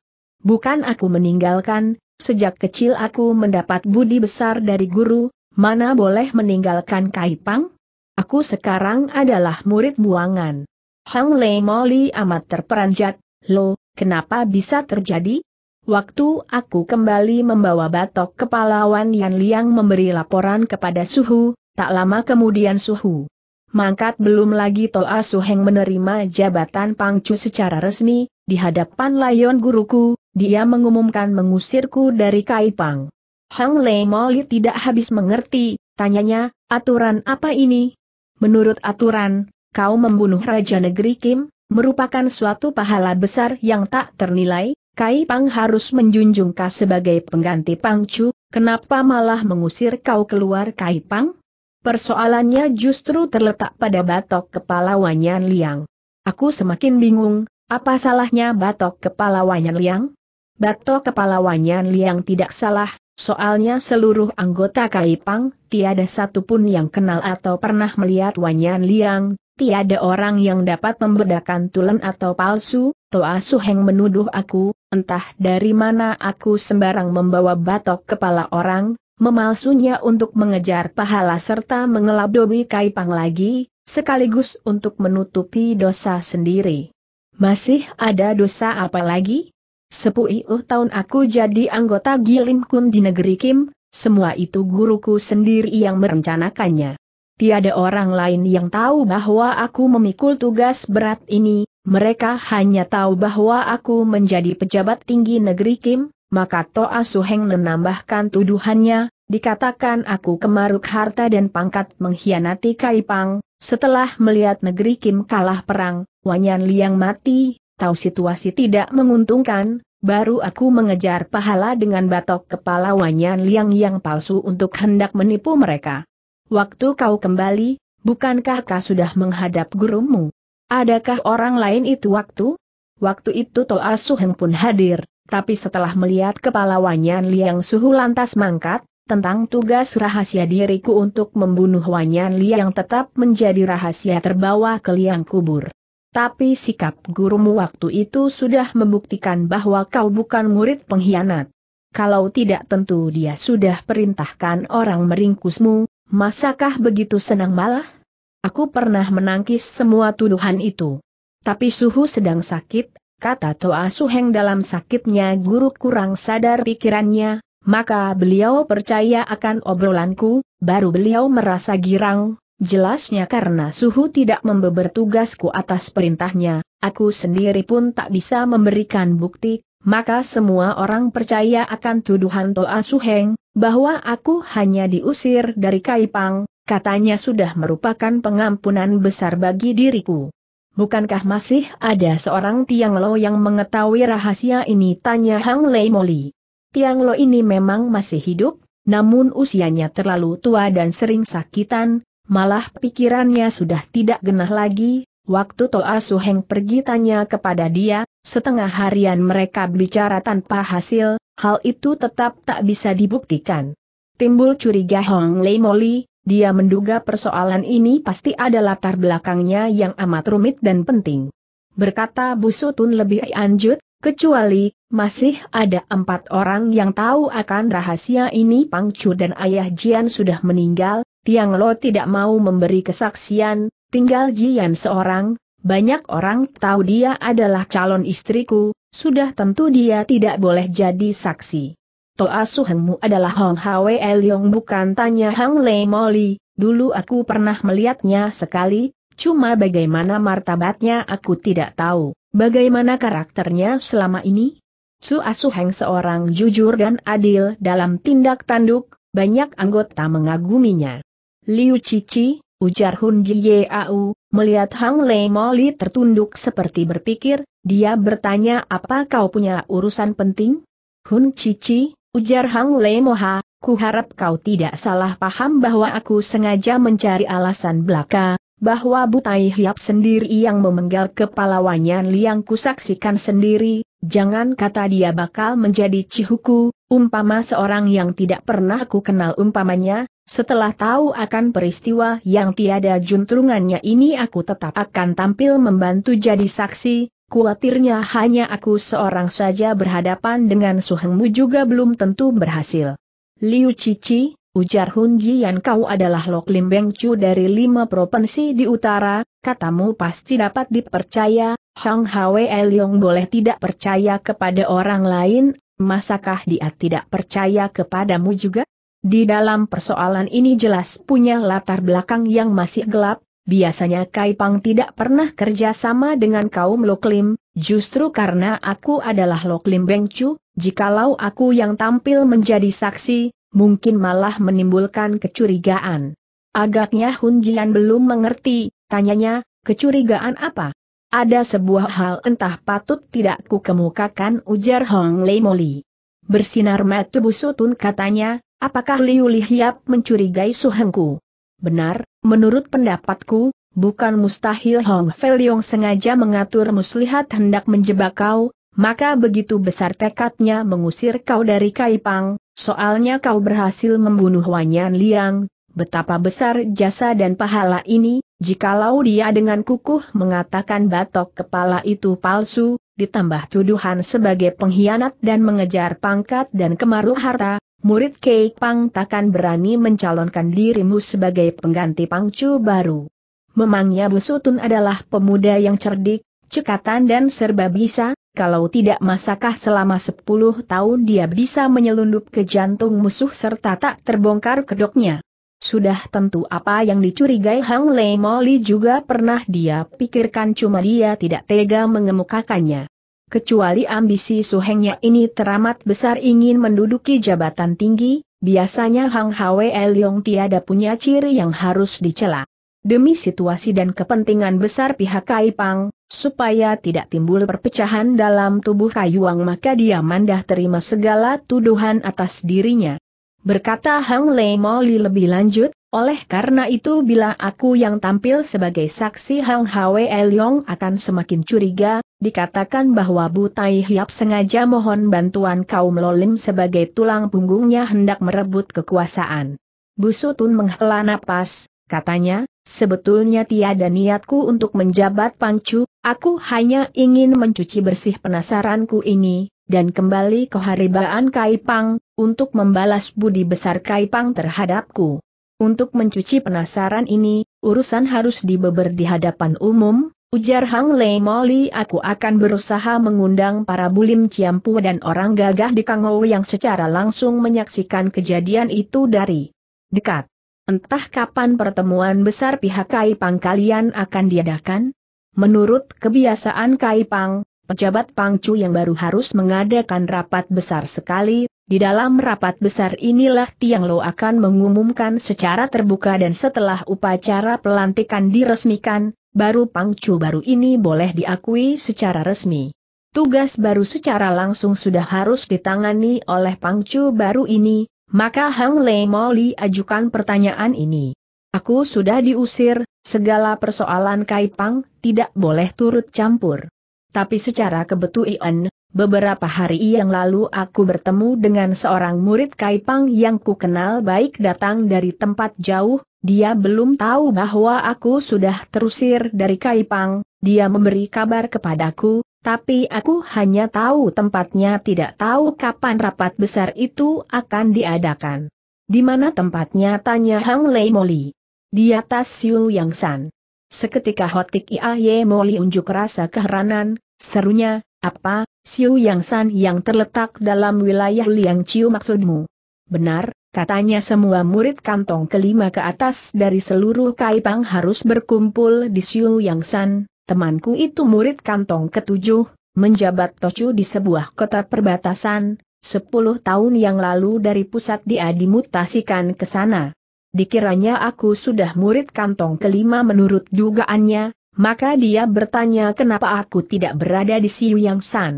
Bukan aku meninggalkan, sejak kecil aku mendapat budi besar dari guru, mana boleh meninggalkan Kaipang? Aku sekarang adalah murid buangan. Hang Lei Moli amat terperanjat, lo, kenapa bisa terjadi? Waktu aku kembali membawa batok kepala Wan Yan Liang memberi laporan kepada Suhu, tak lama kemudian Suhu. Mangkat belum lagi Toa Suheng menerima jabatan Pangcu secara resmi, di hadapan Layon guruku, dia mengumumkan mengusirku dari Kaipang. Hang Lei Moli tidak habis mengerti, tanyanya, aturan apa ini? Menurut aturan, kau membunuh Raja Negeri Kim, merupakan suatu pahala besar yang tak ternilai, Kai Pang harus menjunjung kau sebagai pengganti Pang Chu, kenapa malah mengusir kau keluar Kai Pang? Persoalannya justru terletak pada batok kepala Wanyan Liang. Aku semakin bingung, apa salahnya batok kepala Wanyan Liang? Batok kepala Wanyan Liang tidak salah, soalnya seluruh anggota Kai Pang, tiada satupun yang kenal atau pernah melihat Wanyan Liang, tiada orang yang dapat membedakan tulen atau palsu, Toa Suheng menuduh aku, entah dari mana aku sembarang membawa batok kepala orang, memalsunya untuk mengejar pahala serta mengelabui kaipang lagi, sekaligus untuk menutupi dosa sendiri. Masih ada dosa apa lagi? Sepuluh tahun aku jadi anggota Gilim Kun di negeri Kim, semua itu guruku sendiri yang merencanakannya. Tiada orang lain yang tahu bahwa aku memikul tugas berat ini, mereka hanya tahu bahwa aku menjadi pejabat tinggi negeri Kim, maka Toa Suheng menambahkan tuduhannya, dikatakan aku kemaruk harta dan pangkat mengkhianati Kaipang, setelah melihat negeri Kim kalah perang, Wanyan Liang mati, tahu situasi tidak menguntungkan, baru aku mengejar pahala dengan batok kepala Wanyan Liang yang palsu untuk hendak menipu mereka. Waktu kau kembali, bukankah kau sudah menghadap gurumu? Adakah orang lain itu waktu? Waktu itu Toa Suheng pun hadir, tapi setelah melihat kepala Wanyan Liang Suhu lantas mangkat, tentang tugas rahasia diriku untuk membunuh Wanyan Liang tetap menjadi rahasia terbawa ke liang kubur. Tapi sikap gurumu waktu itu sudah membuktikan bahwa kau bukan murid pengkhianat. Kalau tidak tentu dia sudah perintahkan orang meringkusmu, Masakah begitu senang malah? Aku pernah menangkis semua tuduhan itu. Tapi suhu sedang sakit, kata Toa Suheng dalam sakitnya guru kurang sadar pikirannya, maka beliau percaya akan obrolanku, baru beliau merasa girang, jelasnya karena suhu tidak membeber tugasku atas perintahnya, aku sendiri pun tak bisa memberikan bukti, maka semua orang percaya akan tuduhan Toa Suheng, bahwa aku hanya diusir dari Kaipang, katanya sudah merupakan pengampunan besar bagi diriku. Bukankah masih ada seorang Tiang Lo yang mengetahui rahasia ini? Tanya Hang Lei Moli. Tiang Lo ini memang masih hidup, namun usianya terlalu tua dan sering sakitan, malah pikirannya sudah tidak genah lagi, Waktu Toa Suheng pergi tanya kepada dia, setengah harian mereka bicara tanpa hasil, hal itu tetap tak bisa dibuktikan. Timbul curiga Hong Lei Moli, dia menduga persoalan ini pasti ada latar belakangnya yang amat rumit dan penting. Berkata Bu Sutun lebih lanjut, Kecuali, masih ada empat orang yang tahu akan rahasia ini Pang Pangcu dan ayah Jian sudah meninggal, Tiang Lo tidak mau memberi kesaksian, Tinggal Jian seorang, banyak orang tahu dia adalah calon istriku, sudah tentu dia tidak boleh jadi saksi. Toa Suhengmu adalah Hong Hwe Yong bukan tanya Hang Lei Moli, dulu aku pernah melihatnya sekali, cuma bagaimana martabatnya aku tidak tahu, bagaimana karakternya selama ini? Su Asuheng seorang jujur dan adil dalam tindak tanduk, banyak anggota mengaguminya. Liu Cici, ujar Hun Jiau, melihat Hang Lei Moli tertunduk seperti berpikir, dia bertanya apa kau punya urusan penting? Hun Cici, ujar Hang Lei Moha, ku harap kau tidak salah paham bahwa aku sengaja mencari alasan belaka, bahwa Butai Hiap sendiri yang memenggal kepala Wanyan Liang saksikan sendiri, jangan kata dia bakal menjadi cihuku, umpama seorang yang tidak pernah ku kenal umpamanya, setelah tahu akan peristiwa yang tiada juntrungannya ini aku tetap akan tampil membantu jadi saksi, kuatirnya hanya aku seorang saja berhadapan dengan Suhengmu juga belum tentu berhasil. Liu Cici, ujar Hun yang kau adalah Lok Lim Beng Chu dari lima provinsi di utara, katamu pasti dapat dipercaya, Hong Hwe Elyong boleh tidak percaya kepada orang lain, masakah dia tidak percaya kepadamu juga? Di dalam persoalan ini jelas punya latar belakang yang masih gelap, biasanya Kai Pang tidak pernah kerja sama dengan kaum Loklim, justru karena aku adalah Loklim Bengcu, jikalau aku yang tampil menjadi saksi, mungkin malah menimbulkan kecurigaan. Agaknya Hun Jian belum mengerti, tanyanya, kecurigaan apa? Ada sebuah hal entah patut tidak ku kemukakan ujar Hong Lei Moli. Bersinar mata busutun katanya, Apakah Liu Lihiap mencurigai Su Hengku? Benar, menurut pendapatku, bukan mustahil Hong Fei sengaja mengatur muslihat hendak menjebak kau, maka begitu besar tekadnya mengusir kau dari Kaipang, soalnya kau berhasil membunuh Wanyan Liang, betapa besar jasa dan pahala ini, jikalau dia dengan kukuh mengatakan batok kepala itu palsu, ditambah tuduhan sebagai pengkhianat dan mengejar pangkat dan kemaruh harta, murid Kei Pang takkan berani mencalonkan dirimu sebagai pengganti Pangcu baru. Memangnya Busutun adalah pemuda yang cerdik, cekatan dan serba bisa, kalau tidak masakah selama 10 tahun dia bisa menyelundup ke jantung musuh serta tak terbongkar kedoknya. Sudah tentu apa yang dicurigai Hang Lei Moli juga pernah dia pikirkan cuma dia tidak tega mengemukakannya. Kecuali ambisi suhengnya ini teramat besar ingin menduduki jabatan tinggi, biasanya Hang Hwe Leong tiada punya ciri yang harus dicela. Demi situasi dan kepentingan besar pihak Kaipang, supaya tidak timbul perpecahan dalam tubuh Kayuang maka dia mandah terima segala tuduhan atas dirinya. Berkata Hang Le Moli lebih lanjut, oleh karena itu bila aku yang tampil sebagai saksi Hang Hwe Leong akan semakin curiga, dikatakan bahwa Butai Hiap sengaja mohon bantuan kaum Lolim sebagai tulang punggungnya hendak merebut kekuasaan. Busutun menghela napas, katanya, sebetulnya tiada niatku untuk menjabat pangcu, aku hanya ingin mencuci bersih penasaranku ini, dan kembali ke haribaan Kaipang, untuk membalas budi besar Kaipang terhadapku. Untuk mencuci penasaran ini, urusan harus dibeber di hadapan umum, Ujar Hang Lei Moli aku akan berusaha mengundang para bulim Ciampu dan orang gagah di Kangou yang secara langsung menyaksikan kejadian itu dari dekat. Entah kapan pertemuan besar pihak Kaipang kalian akan diadakan? Menurut kebiasaan Kaipang, pejabat Pangcu yang baru harus mengadakan rapat besar sekali, di dalam rapat besar inilah Tiang Lo akan mengumumkan secara terbuka dan setelah upacara pelantikan diresmikan, baru pangcu baru ini boleh diakui secara resmi. Tugas baru secara langsung sudah harus ditangani oleh pangcu baru ini, maka Hang Lei Moli ajukan pertanyaan ini. Aku sudah diusir, segala persoalan Kaipang tidak boleh turut campur. Tapi secara kebetulan, beberapa hari yang lalu aku bertemu dengan seorang murid Kaipang yang kukenal baik datang dari tempat jauh, dia belum tahu bahwa aku sudah terusir dari Kaipang, dia memberi kabar kepadaku, tapi aku hanya tahu tempatnya tidak tahu kapan rapat besar itu akan diadakan. Di mana tempatnya tanya Hang Lei Moli. Di atas Siu Yang San. Seketika Hotik Iaye Moli unjuk rasa keheranan, serunya, apa, Siu Yang San yang terletak dalam wilayah Liang Chiu maksudmu? Benar, Katanya semua murid kantong kelima ke atas dari seluruh Kaipang harus berkumpul di Siu Yang San, temanku itu murid kantong ketujuh, menjabat Tocu di sebuah kota perbatasan, sepuluh tahun yang lalu dari pusat dia dimutasikan ke sana. Dikiranya aku sudah murid kantong kelima menurut dugaannya, maka dia bertanya kenapa aku tidak berada di Siu Yang San.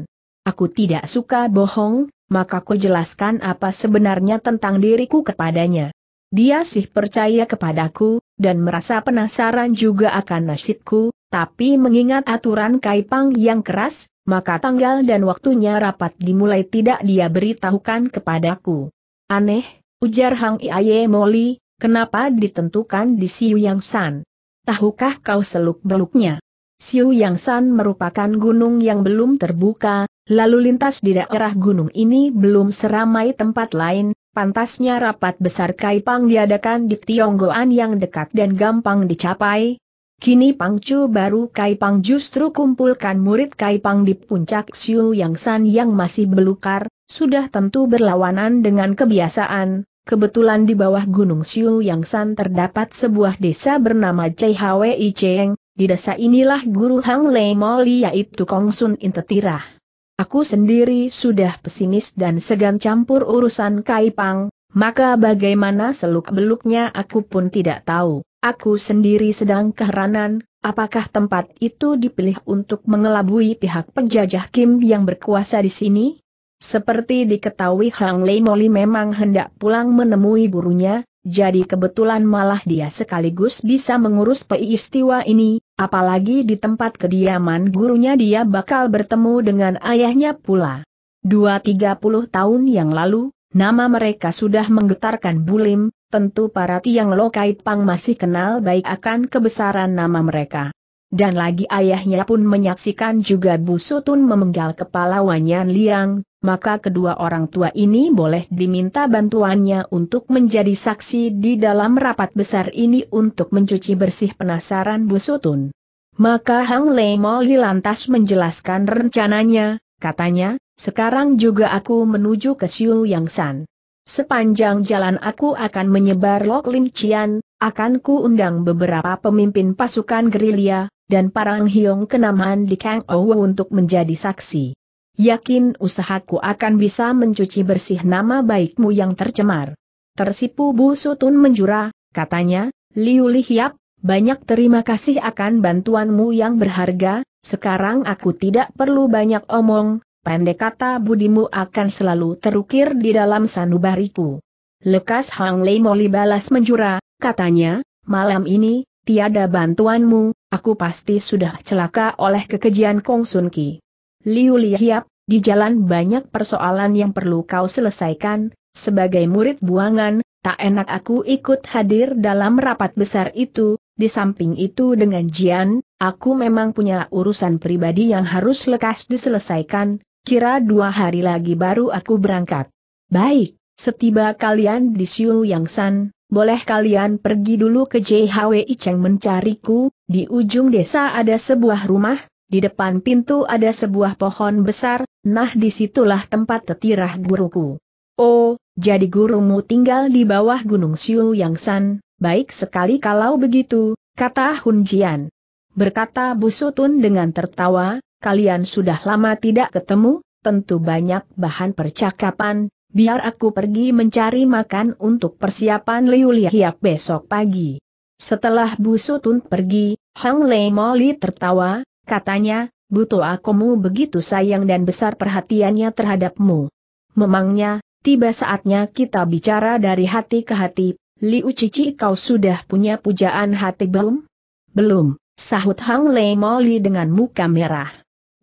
Aku tidak suka bohong, maka ku jelaskan apa sebenarnya tentang diriku kepadanya. Dia sih percaya kepadaku, dan merasa penasaran juga akan nasibku, tapi mengingat aturan Kaipang yang keras, maka tanggal dan waktunya rapat dimulai tidak dia beritahukan kepadaku. Aneh, ujar Hang Iaye Moli, kenapa ditentukan di Siu Yang San? Tahukah kau seluk-beluknya? Siu Yang San merupakan gunung yang belum terbuka, Lalu lintas di daerah gunung ini belum seramai tempat lain, pantasnya rapat besar Kaipang diadakan di Tionggoan yang dekat dan gampang dicapai. Kini Pangcu baru Kaipang justru kumpulkan murid Kaipang di puncak Xiu Yang San yang masih belukar, sudah tentu berlawanan dengan kebiasaan. Kebetulan di bawah gunung Xiu Yang San terdapat sebuah desa bernama CHWI Cheng, di desa inilah guru Hang Lei Moli yaitu Kong Sun Intetirah. Aku sendiri sudah pesimis dan segan campur urusan Kaipang, maka bagaimana seluk-beluknya aku pun tidak tahu. Aku sendiri sedang keheranan, apakah tempat itu dipilih untuk mengelabui pihak penjajah Kim yang berkuasa di sini? Seperti diketahui Hang Lei Moli memang hendak pulang menemui gurunya, jadi kebetulan malah dia sekaligus bisa mengurus peristiwa ini, Apalagi di tempat kediaman gurunya dia bakal bertemu dengan ayahnya pula. Dua tiga puluh tahun yang lalu, nama mereka sudah menggetarkan bulim, tentu para tiang lokait pang masih kenal baik akan kebesaran nama mereka. Dan lagi ayahnya pun menyaksikan juga Bu Sutun memenggal kepala Wanyan Liang, maka kedua orang tua ini boleh diminta bantuannya untuk menjadi saksi di dalam rapat besar ini untuk mencuci bersih penasaran Busutun. Maka Hang Lei Moli lantas menjelaskan rencananya, katanya, sekarang juga aku menuju ke Xiu Yang San. Sepanjang jalan aku akan menyebar Lok Lim Chian, akan ku undang beberapa pemimpin pasukan gerilya, dan para Hiong kenamaan di Kang Ou untuk menjadi saksi. Yakin usahaku akan bisa mencuci bersih nama baikmu yang tercemar. Tersipu Bu Sutun menjura, katanya, Liu Lihyap, banyak terima kasih akan bantuanmu yang berharga, sekarang aku tidak perlu banyak omong, pendek kata budimu akan selalu terukir di dalam sanubariku. Lekas Hang Lei Moli balas menjura, katanya, malam ini, tiada bantuanmu, aku pasti sudah celaka oleh kekejian Kong Sun Ki. Liu Lihiap, di jalan banyak persoalan yang perlu kau selesaikan, sebagai murid buangan, tak enak aku ikut hadir dalam rapat besar itu, di samping itu dengan Jian, aku memang punya urusan pribadi yang harus lekas diselesaikan, kira dua hari lagi baru aku berangkat. Baik, setiba kalian di Siu Yang San, boleh kalian pergi dulu ke JHW Iceng mencariku, di ujung desa ada sebuah rumah, di depan pintu ada sebuah pohon besar, nah disitulah tempat tetirah guruku. Oh, jadi gurumu tinggal di bawah gunung Siu Yang San, baik sekali kalau begitu, kata Hun Jian. Berkata Busutun dengan tertawa, kalian sudah lama tidak ketemu, tentu banyak bahan percakapan, biar aku pergi mencari makan untuk persiapan Liu Lihiap besok pagi. Setelah Busutun pergi, Hang Lei Moli tertawa, Katanya, butuh akumu begitu sayang dan besar perhatiannya terhadapmu. Memangnya, tiba saatnya kita bicara dari hati ke hati, Liu Cici kau sudah punya pujaan hati belum? Belum, sahut Hang Lei Moli dengan muka merah.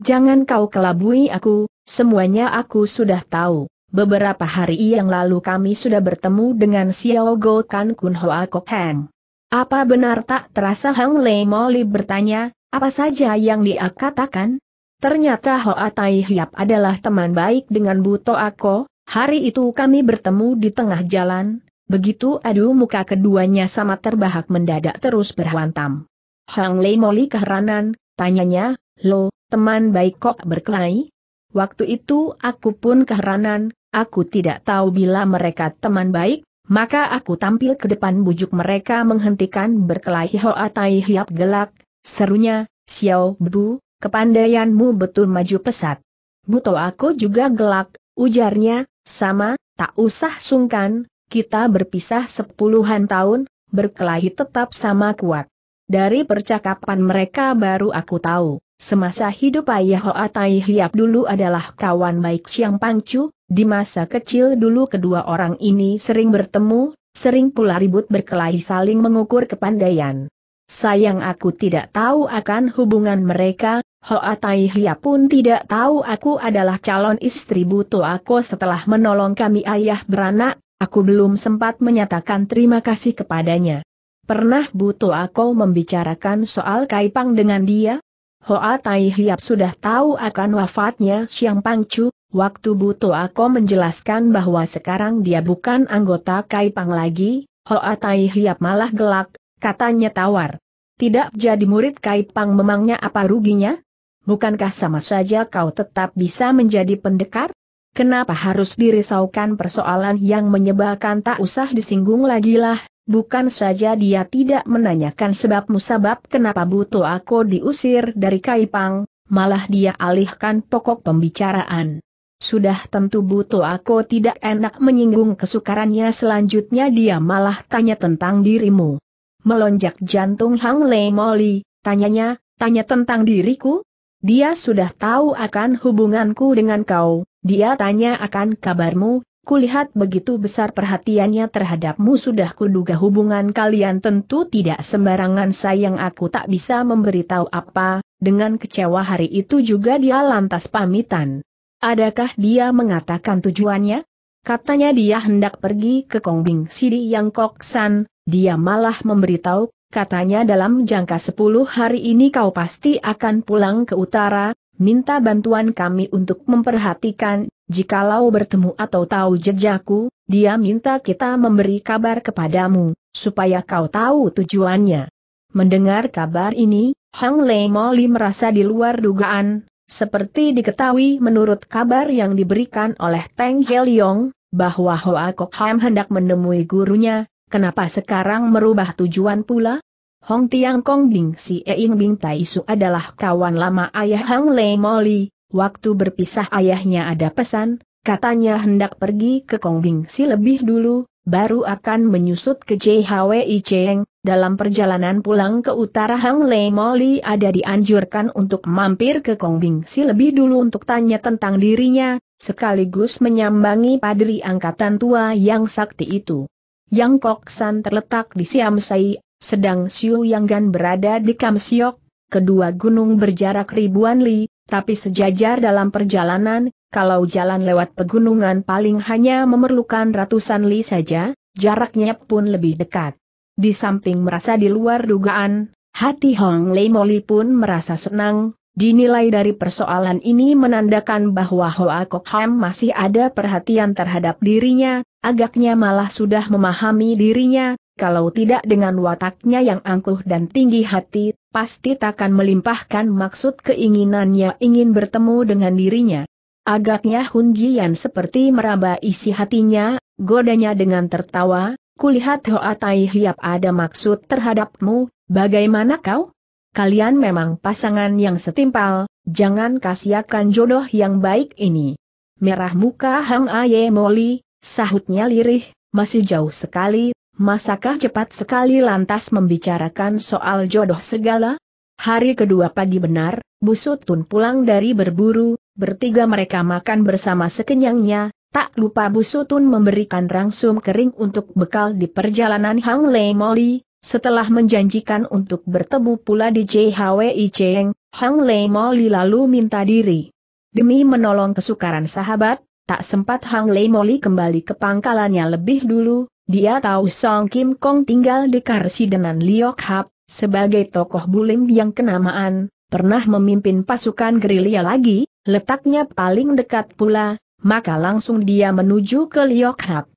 Jangan kau kelabui aku, semuanya aku sudah tahu. Beberapa hari yang lalu kami sudah bertemu dengan Xiao Go Kan Kun Hoa Kok Heng. Apa benar tak terasa Hang Lei Moli bertanya, apa saja yang dia katakan? Ternyata Hoa Tai Hiap adalah teman baik dengan Buto Ako, hari itu kami bertemu di tengah jalan, begitu aduh muka keduanya sama terbahak mendadak terus berhantam. Hang Lei Moli keheranan, tanyanya, lo, teman baik kok berkelahi? Waktu itu aku pun keheranan, aku tidak tahu bila mereka teman baik, maka aku tampil ke depan bujuk mereka menghentikan berkelahi Hoa Tai Hiap gelak, Serunya, Xiao Bu, kepandaianmu betul maju pesat. Buto aku juga gelak, ujarnya, sama, tak usah sungkan, kita berpisah sepuluhan tahun, berkelahi tetap sama kuat. Dari percakapan mereka baru aku tahu, semasa hidup ayah Hoa Tai Hiap dulu adalah kawan baik Siang Pangcu, di masa kecil dulu kedua orang ini sering bertemu, sering pula ribut berkelahi saling mengukur kepandaian. Sayang aku tidak tahu akan hubungan mereka, Hoa Tai Hia pun tidak tahu aku adalah calon istri Buto Ako setelah menolong kami ayah beranak, aku belum sempat menyatakan terima kasih kepadanya. Pernah Buto Ako membicarakan soal Kaipang dengan dia? Hoa Tai Hiap sudah tahu akan wafatnya Siang Pangcu, waktu Buto Ako menjelaskan bahwa sekarang dia bukan anggota Kaipang lagi, Hoa Tai Hiap malah gelak, katanya tawar. Tidak jadi murid Kaipang memangnya apa ruginya? Bukankah sama saja kau tetap bisa menjadi pendekar? Kenapa harus dirisaukan persoalan yang menyebalkan tak usah disinggung lagi lah, bukan saja dia tidak menanyakan sebab musabab kenapa butuh aku diusir dari Kaipang, malah dia alihkan pokok pembicaraan. Sudah tentu butuh aku tidak enak menyinggung kesukarannya selanjutnya dia malah tanya tentang dirimu. Melonjak jantung Hang Lei Moli, tanyanya, tanya tentang diriku? Dia sudah tahu akan hubunganku dengan kau, dia tanya akan kabarmu, kulihat begitu besar perhatiannya terhadapmu sudah kuduga hubungan kalian tentu tidak sembarangan sayang aku tak bisa memberitahu apa, dengan kecewa hari itu juga dia lantas pamitan. Adakah dia mengatakan tujuannya? Katanya dia hendak pergi ke Kongbing Sidi yang Kok San. Dia malah memberitahu, katanya dalam jangka 10 hari ini kau pasti akan pulang ke utara, minta bantuan kami untuk memperhatikan, jikalau bertemu atau tahu jejakku, dia minta kita memberi kabar kepadamu, supaya kau tahu tujuannya. Mendengar kabar ini, Hang Lei Moli merasa di luar dugaan, seperti diketahui menurut kabar yang diberikan oleh Teng Heliong, bahwa Hoa Kok Ham hendak menemui gurunya, Kenapa sekarang merubah tujuan pula? Hong Tiang Kong Bing Si Eing Bing Tai Su adalah kawan lama ayah Hang Lei Moli, waktu berpisah ayahnya ada pesan, katanya hendak pergi ke Kong Bing Si lebih dulu, baru akan menyusut ke JHWI Cheng, dalam perjalanan pulang ke utara Hang Lei Moli ada dianjurkan untuk mampir ke Kong Bing Si lebih dulu untuk tanya tentang dirinya, sekaligus menyambangi padri angkatan tua yang sakti itu. Yang Koksan terletak di Siam Sai, sedang Siu Yanggan berada di Kam Siok, kedua gunung berjarak ribuan li, tapi sejajar dalam perjalanan, kalau jalan lewat pegunungan paling hanya memerlukan ratusan li saja, jaraknya pun lebih dekat. Di samping merasa di luar dugaan, hati Hong Lei Moli pun merasa senang, Dinilai dari persoalan ini menandakan bahwa Hoa Kok Ham masih ada perhatian terhadap dirinya, agaknya malah sudah memahami dirinya, kalau tidak dengan wataknya yang angkuh dan tinggi hati, pasti takkan melimpahkan maksud keinginannya ingin bertemu dengan dirinya. Agaknya Hun Jian seperti meraba isi hatinya, godanya dengan tertawa, kulihat Hoa Tai Hiap ada maksud terhadapmu, bagaimana kau? kalian memang pasangan yang setimpal, jangan kasihakan jodoh yang baik ini. Merah muka Hang Aye Moli, sahutnya lirih, masih jauh sekali, masakah cepat sekali lantas membicarakan soal jodoh segala? Hari kedua pagi benar, Busut Tun pulang dari berburu, bertiga mereka makan bersama sekenyangnya, tak lupa Busut Tun memberikan rangsum kering untuk bekal di perjalanan Hang Lei Moli, setelah menjanjikan untuk bertemu pula di JHWI Cheng, Hang Lei Moli lalu minta diri. Demi menolong kesukaran sahabat, tak sempat Hang Lei Moli kembali ke pangkalannya lebih dulu, dia tahu Song Kim Kong tinggal di Karsi dengan Liok Hap, sebagai tokoh bulim yang kenamaan, pernah memimpin pasukan gerilya lagi, letaknya paling dekat pula, maka langsung dia menuju ke Liok Hap.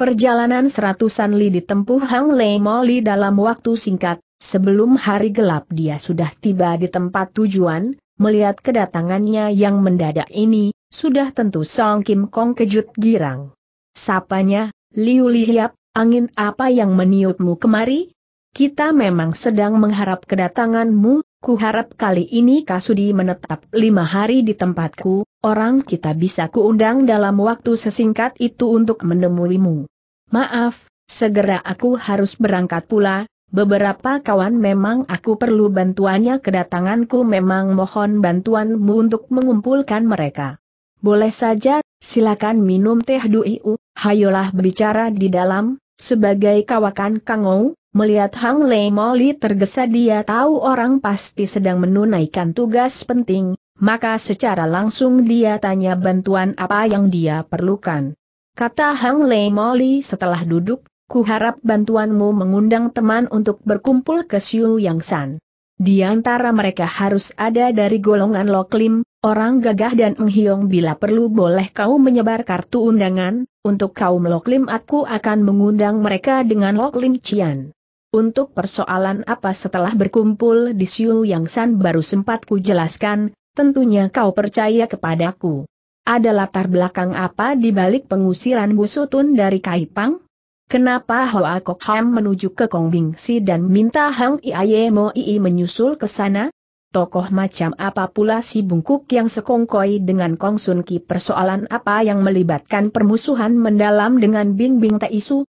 Perjalanan seratusan li ditempuh Hang Lei Moli dalam waktu singkat, sebelum hari gelap dia sudah tiba di tempat tujuan, melihat kedatangannya yang mendadak ini, sudah tentu Song Kim Kong kejut girang. Sapanya, Liu Lihiap, angin apa yang meniupmu kemari? Kita memang sedang mengharap kedatanganmu, Kuharap kali ini Kasudi menetap lima hari di tempatku, orang kita bisa kuundang dalam waktu sesingkat itu untuk menemuimu. Maaf, segera aku harus berangkat pula, beberapa kawan memang aku perlu bantuannya kedatanganku memang mohon bantuanmu untuk mengumpulkan mereka. Boleh saja, silakan minum teh duiu, hayolah berbicara di dalam, sebagai kawakan kangou, Melihat Hang Lei Moli tergesa dia tahu orang pasti sedang menunaikan tugas penting, maka secara langsung dia tanya bantuan apa yang dia perlukan. Kata Hang Lei Moli setelah duduk, ku harap bantuanmu mengundang teman untuk berkumpul ke Xiu Yang San. Di antara mereka harus ada dari golongan Loklim, orang gagah dan menghiong bila perlu boleh kau menyebar kartu undangan, untuk kaum Loklim aku akan mengundang mereka dengan Loklim Cian. Untuk persoalan apa setelah berkumpul di Siu Yang San baru sempat ku jelaskan, tentunya kau percaya kepadaku. Ada latar belakang apa di balik pengusiran Busutun dari Kaipang? Kenapa Hoa Kok Ham menuju ke Kong Si dan minta Hang Iaye Mo Ii menyusul ke sana? Tokoh macam apa pula si bungkuk yang sekongkoi dengan Kong Sun Ki persoalan apa yang melibatkan permusuhan mendalam dengan Bing Bing Taisu,